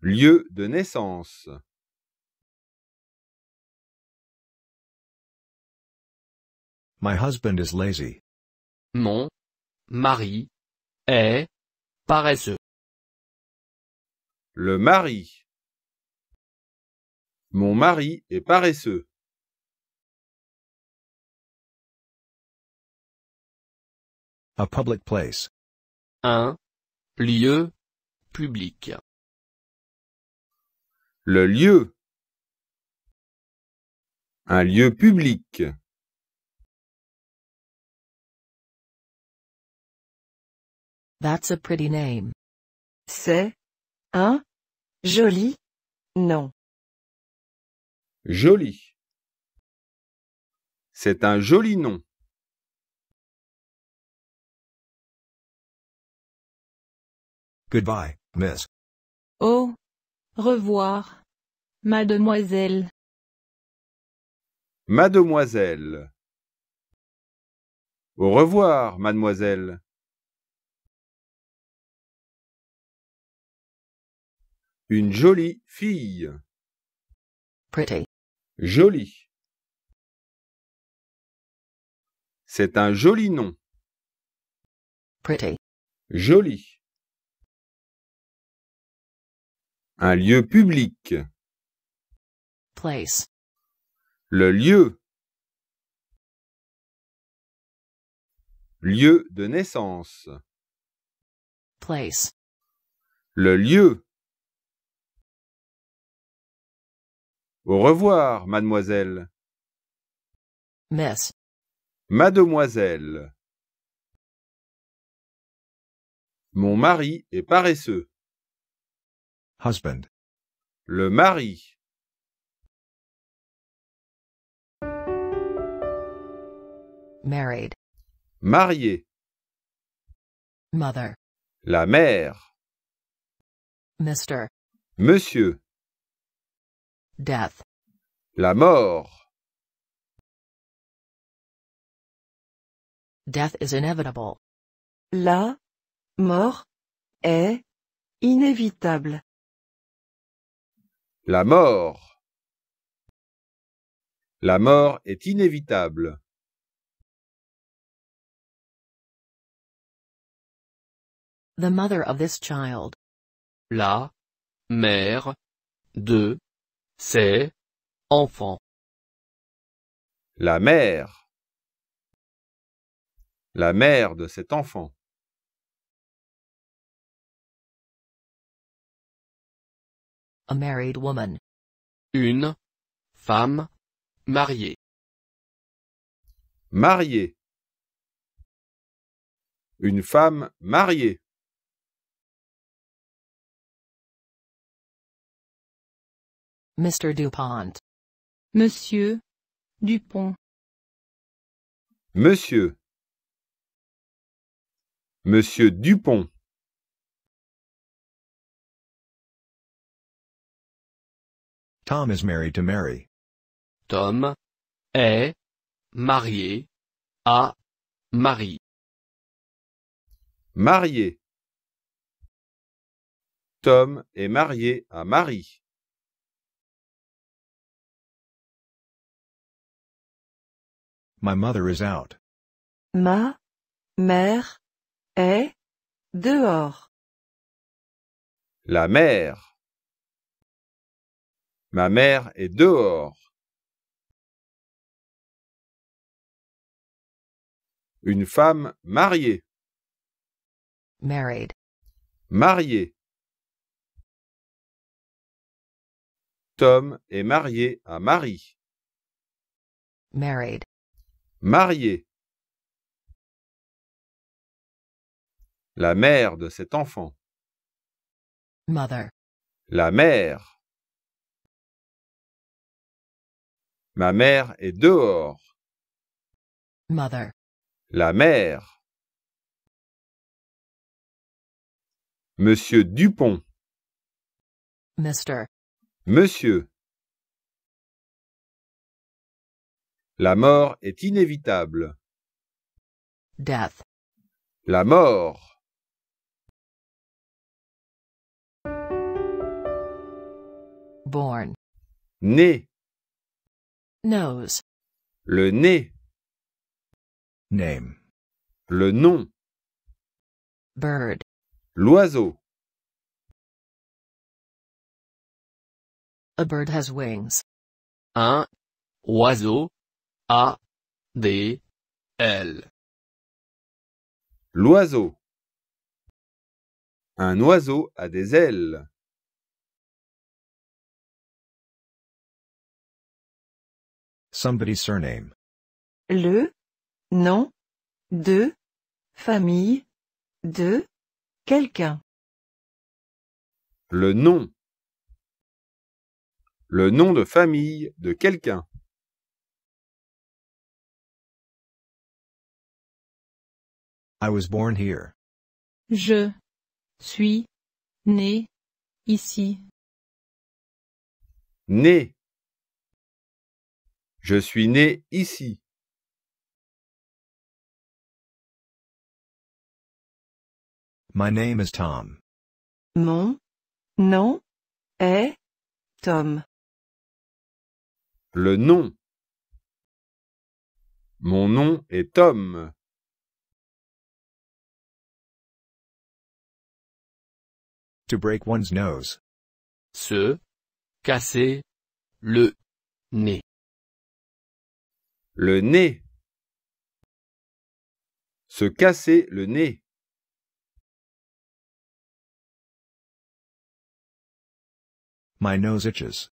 Lieu de naissance. My husband is lazy. Mon mari est paresseux. Le mari. Mon mari est paresseux. A public place. Un lieu public. Le lieu. Un lieu public. That's a pretty name. C'est un joli nom. Joli. C'est un joli nom. Goodbye, miss. Au revoir, mademoiselle. Mademoiselle. Au revoir, mademoiselle. Une jolie fille. Pretty. Jolie. C'est un joli nom. Pretty. Jolie. Un lieu public. Place. Le lieu. Lieu de naissance. Place. Le lieu. Au revoir, mademoiselle. Miss. Mademoiselle. Mon mari est paresseux. Husband. Le mari. Married. Marié. Mother. La mère. Mister. Monsieur. Death. La mort. Death is inevitable. La mort est inévitable. La mort. La mort est inévitable. The mother of this child. La mère de c'est enfant. La mère. La mère de cet enfant. A married woman. Une femme mariée. Mariée. Une femme mariée. Mr. Dupont. Monsieur Dupont. Monsieur. Monsieur Dupont. Tom is married to Mary. Tom est marié à Marie. Marié. Tom est marié à Marie. My mother is out. Ma mère est dehors. La mère. Ma mère est dehors. Une femme mariée. Married. Mariée. Tom est marié à Marie. Married marié. La mère de cet enfant. Mother. La mère. Ma mère est dehors. Mother. La mère. Monsieur Dupont. Mister. Monsieur. La mort est inévitable. Death. La mort. Born. Né. Nose. Le nez. Name. Le nom. Bird. L'oiseau. A bird has wings. Un oiseau a D L L'oiseau Un oiseau a des ailes. Somebody's surname. Le nom de famille de quelqu'un. Le nom. Le nom de famille de quelqu'un. I was born here. Je suis né ici. Né. Je suis né ici. My name is Tom. Mon nom est Tom. Le nom. Mon nom est Tom. To break one's nose. Se casser le nez. Le nez. Se casser le nez. My nose itches.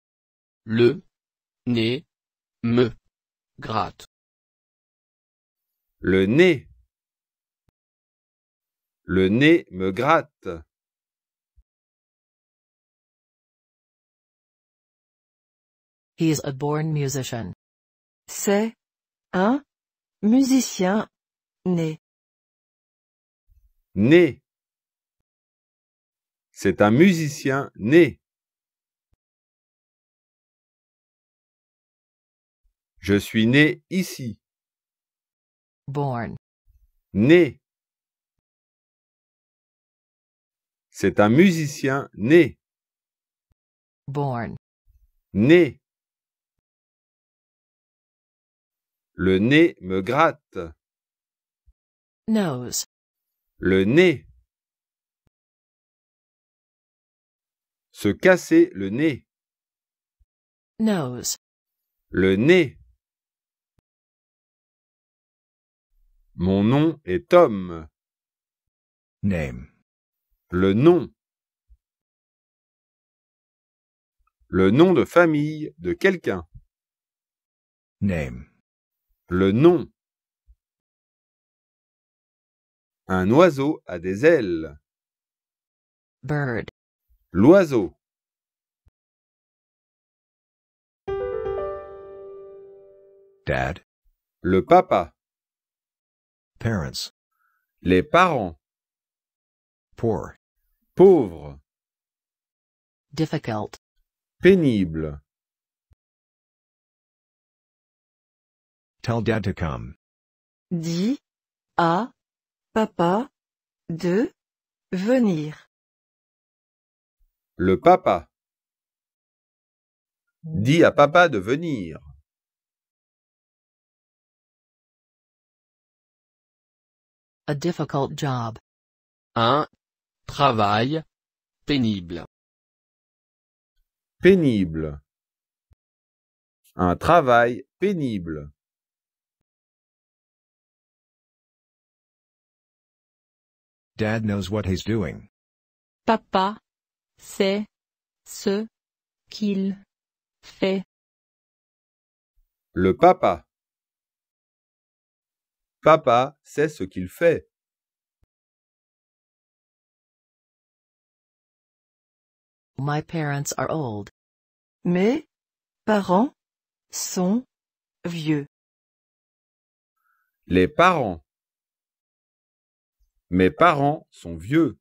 Le nez me gratte. Le nez. Le nez me gratte. a born musician. C'est un musicien né. Né. C'est un musicien né. Je suis né ici. Born. Né. C'est un musicien né. Born. Né. Le nez me gratte. Nose. Le nez. Se casser le nez. Nose. Le nez. Mon nom est Tom. Name. Le nom. Le nom de famille de quelqu'un. Name. Le nom. Un oiseau a des ailes. Bird. L'oiseau. Dad. Le papa. Parents. Les parents. Poor. Pauvre. Difficult. Pénible. Tell dad to come. Dis à papa de venir. Le papa. Dis à papa de venir. A difficult job. Un travail pénible. Pénible. Un travail pénible. Dad knows what he's doing. Papa sait ce qu'il fait. Le papa. Papa sait ce qu'il fait. My parents are old. Mes parents sont vieux. Les parents mes parents sont vieux.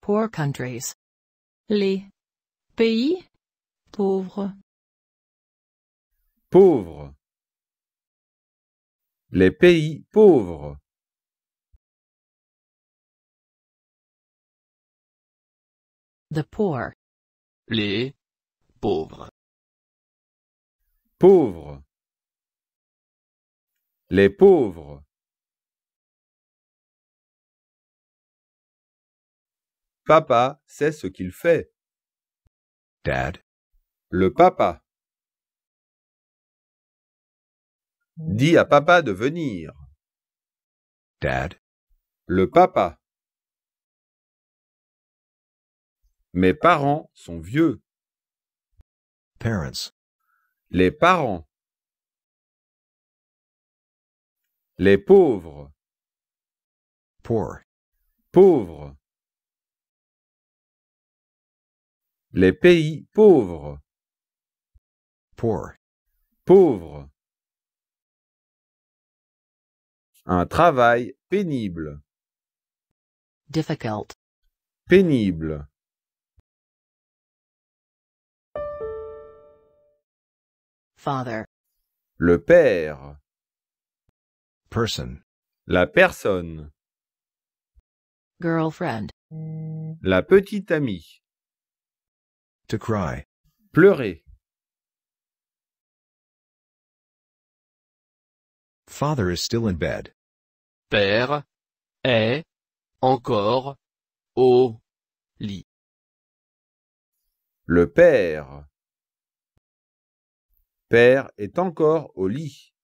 Poor countries. Les pays pauvres. Pauvres. Les pays pauvres. The poor. Les pauvres. Pauvres. Les pauvres Papa sait ce qu'il fait. Dad. Le papa. Dis à papa de venir. Dad. Le papa. Mes parents sont vieux. Parents. Les parents. Les pauvres. Poor. Pauvres. Les pays pauvres. Poor. Pauvres. Un travail pénible. Difficult. Pénible. Father. Le père person. La personne. Girlfriend. La petite amie. To cry. Pleurer. Father is still in bed. Père est encore au lit. Le père. Père est encore au lit.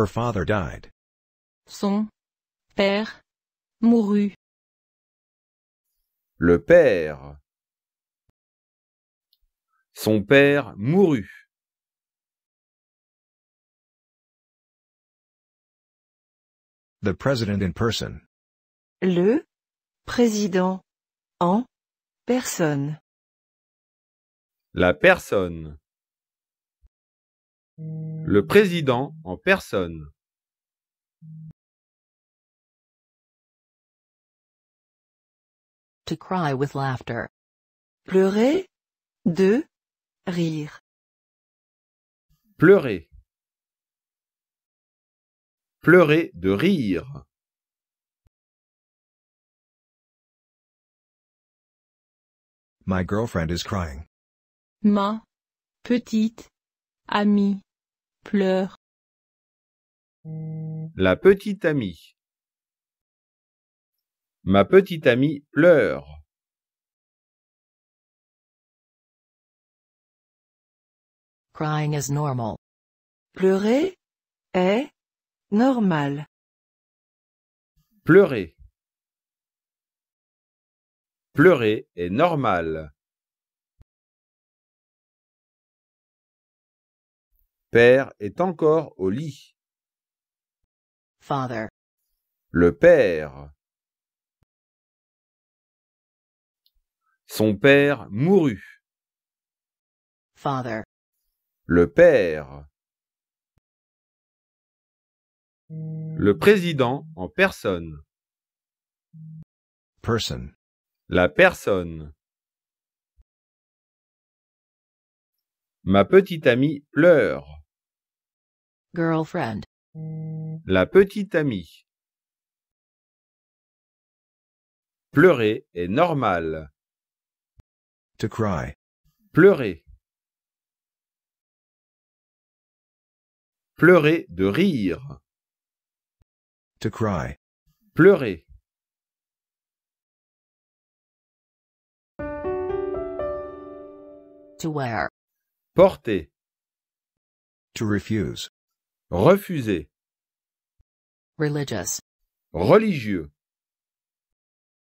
Her father died. Son père mourut. Le père. Son père mourut. The president in person. Le président en personne. La personne. Le président en personne. To cry with laughter. Pleurer de rire. Pleurer. Pleurer de rire. My girlfriend is crying. Ma petite amie la petite amie. Ma petite amie pleure. Crying is normal. Pleurer est normal. Pleurer. Pleurer est normal. Père est encore au lit. Father. Le père. Son père mourut. Father. Le père. Le président en personne. Person. La personne. Ma petite amie pleure. Girlfriend. La petite amie. Pleurer est normal. To cry. Pleurer. Pleurer de rire. To cry. Pleurer. To wear. Porter. To refuse. Refuser. Religious. Religieux.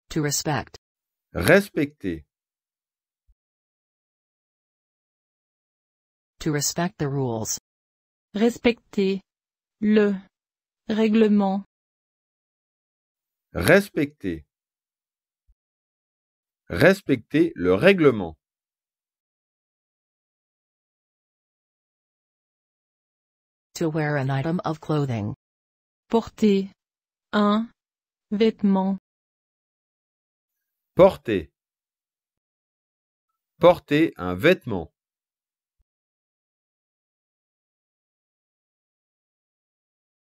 To respect. Respecter. To respect the rules. Respecter. Le. Règlement. Respecter. Respecter le règlement. To wear an item of clothing. Porter. Un. Vêtement. Porter. Porter un vêtement.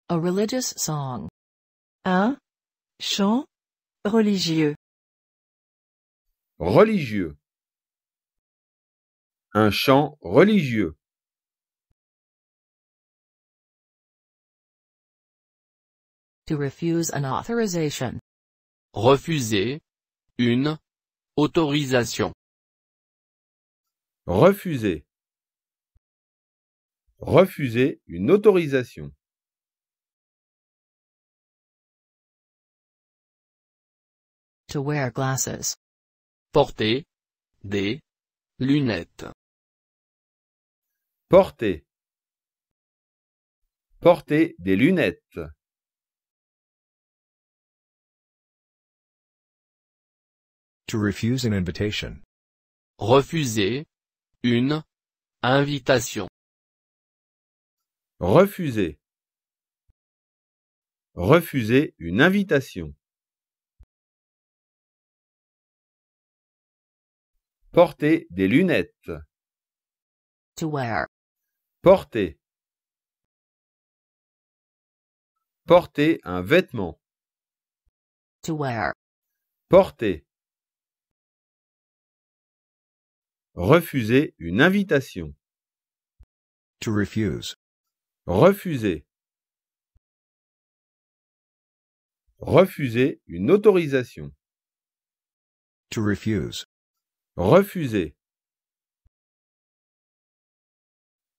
A religious song. Un chant religieux. Religieux. Un chant religieux. To refuse an authorization. Refuser. Une. Autorisation. Refuser. Refuser une autorisation. To wear glasses. Porter. Des. Lunettes. Porter. Porter des lunettes. To refuse an invitation. Refuser. Une. Invitation. Refuser. Refuser une invitation. Porter des lunettes. To wear. Porter. Porter un vêtement. Porter. Refuser une invitation. To refuse. Refuser. Refuser une autorisation. To refuse. Refuser.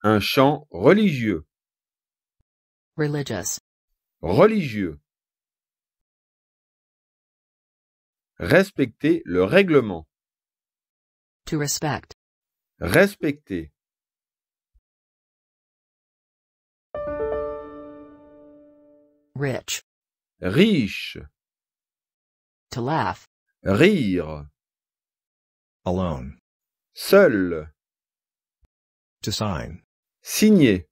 Un chant religieux. Religious. Religieux. Respecter le règlement. To respect. Respecter. Rich. Riche. To laugh. Rire. Alone. Seul. To sign. Signer.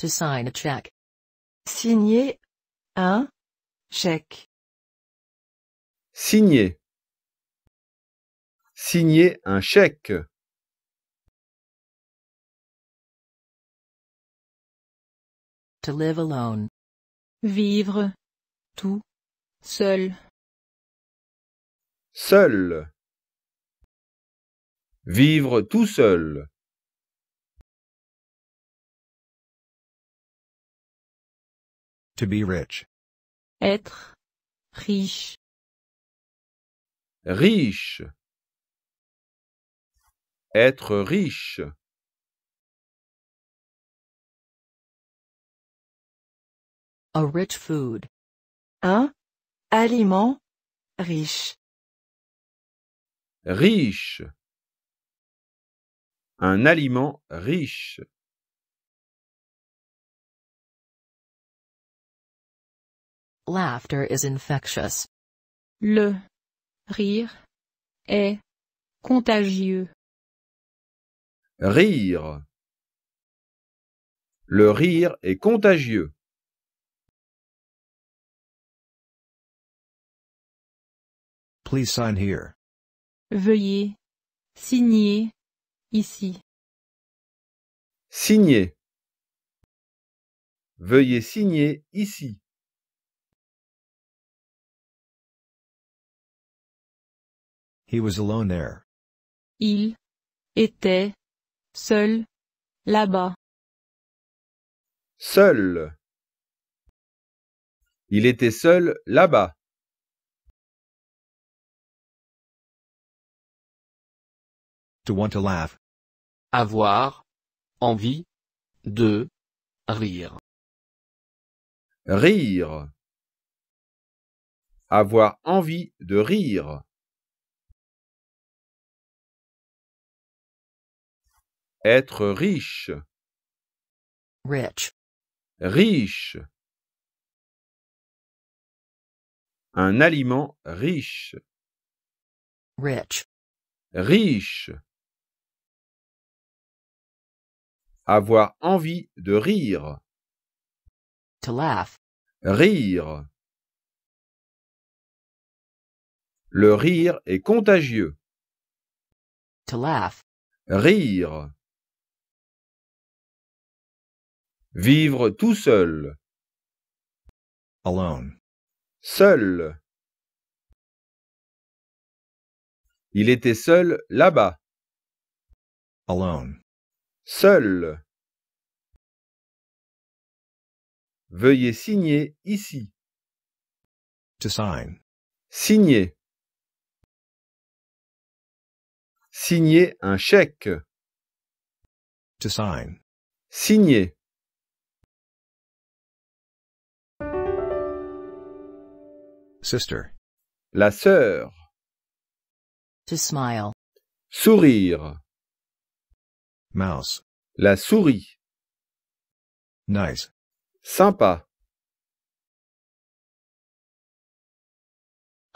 To sign a check. Signer un chèque. Signer. Signer un chèque. To live alone. Vivre. Tout. Seul. Seul. Vivre tout seul. To be rich. Être riche riche être riche a rich food un aliment riche riche un aliment riche Laughter is infectious. Le Rire. Est. Contagieux. Rire. Le rire est contagieux. Please sign here. Veuillez signer ici. Signez. Veuillez signer ici. Il était seul là-bas. Seul. Il était seul là-bas. To want to laugh. Avoir envie de rire. Rire. Avoir envie de rire. Être riche. Riche. Un aliment riche. Rich. Riche. Avoir envie de rire. To laugh. Rire. Le rire est contagieux. To laugh. Rire. Vivre tout seul. Alone. Seul. Il était seul là-bas. Alone. Seul. Veuillez signer ici. To sign. Signer. Signer un chèque. To sign. Signer. Sister. La sœur. To smile. Sourire. Mouse. La souris. Nice. Sympa.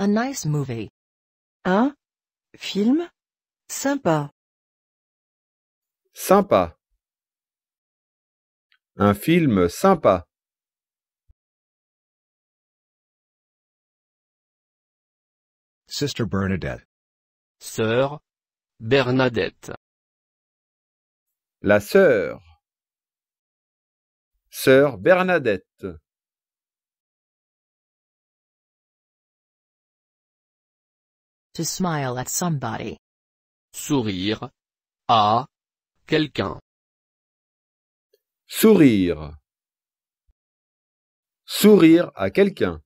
A nice movie. Un film sympa. Sympa. Un film sympa. Sister Bernadette. Sœur Bernadette. La sœur. Sœur Bernadette. To smile at somebody. Sourire à quelqu'un. Sourire. Sourire à quelqu'un.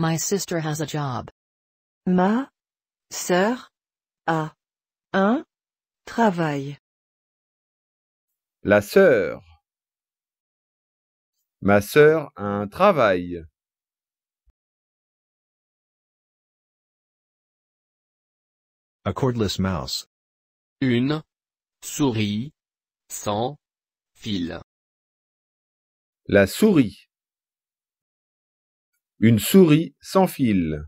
My sister has a job. Ma sœur a un travail. La sœur. Ma sœur a un travail. A cordless mouse. Une souris sans fil. La souris. Une souris sans fil.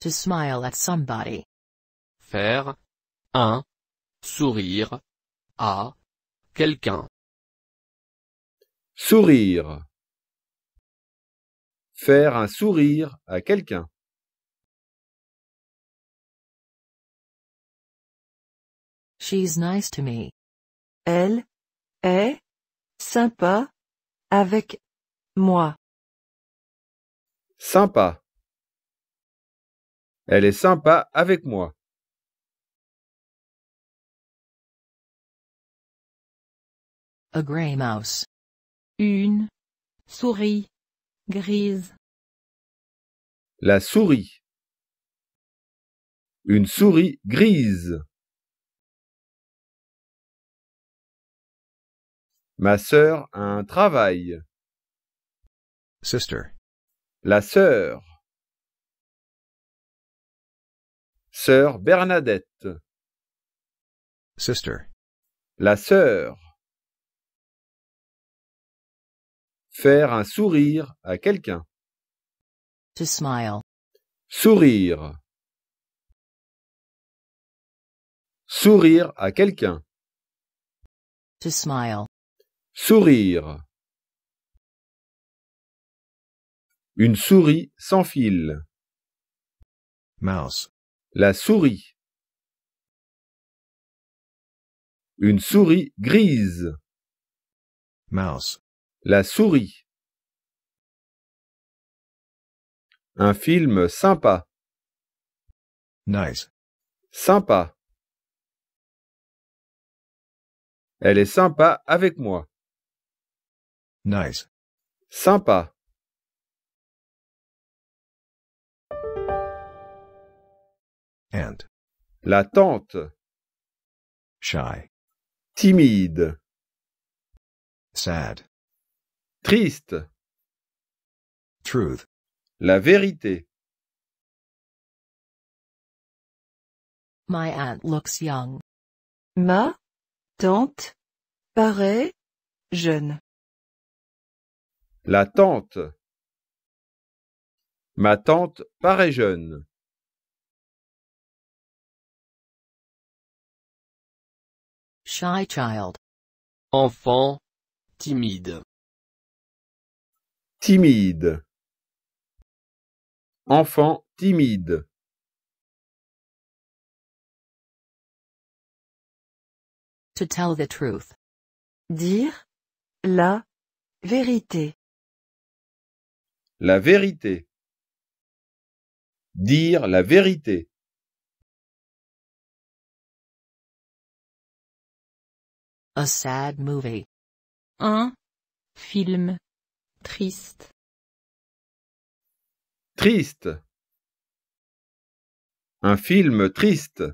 To smile at somebody. Faire un sourire à quelqu'un. Sourire. Faire un sourire à quelqu'un. She's nice to me. Elle est Sympa avec moi. Sympa. Elle est sympa avec moi. A grey mouse. Une souris grise. La souris. Une souris grise. Ma sœur a un travail. Sister. La sœur. Sœur Bernadette. Sister. La sœur. Faire un sourire à quelqu'un. To smile. Sourire. Sourire à quelqu'un. To smile. Sourire. Une souris sans fil. Mouse. La souris. Une souris grise. Mouse. La souris. Un film sympa. Nice. Sympa. Elle est sympa avec moi. Nice. Sympa. Aunt. La tante. Shy. Timide. Sad. Triste. Truth. La vérité. My aunt looks young. Ma tante paraît jeune. La tante. Ma tante paraît jeune. Shy child. Enfant. Timide. Timide. Enfant timide. To tell the truth. Dire la vérité la vérité. Dire la vérité. A sad movie. Un film triste. Triste. Un film triste.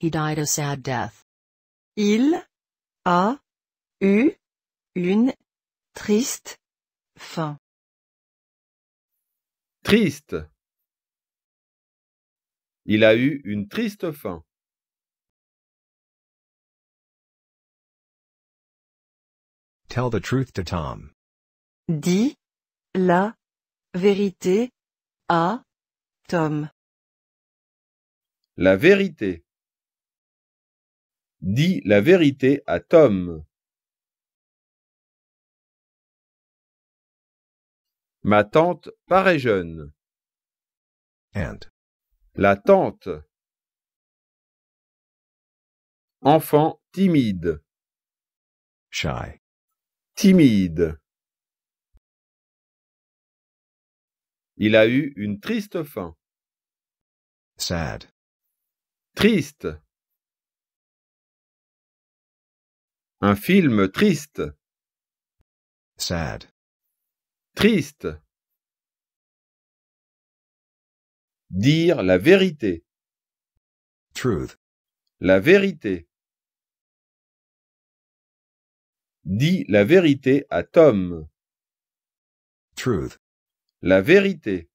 He died a sad death. Il a eu une triste fin. Triste. Il a eu une triste fin. Tell the truth to Tom. Dis la vérité à Tom. La vérité. Dis la vérité à Tom. Ma tante paraît jeune. La tante. Enfant timide. Shy. Timide. Il a eu une triste fin. Sad. Triste. Un film triste. Sad triste. Dire la vérité. Truth. La vérité. Dis la vérité à Tom. Truth. La vérité.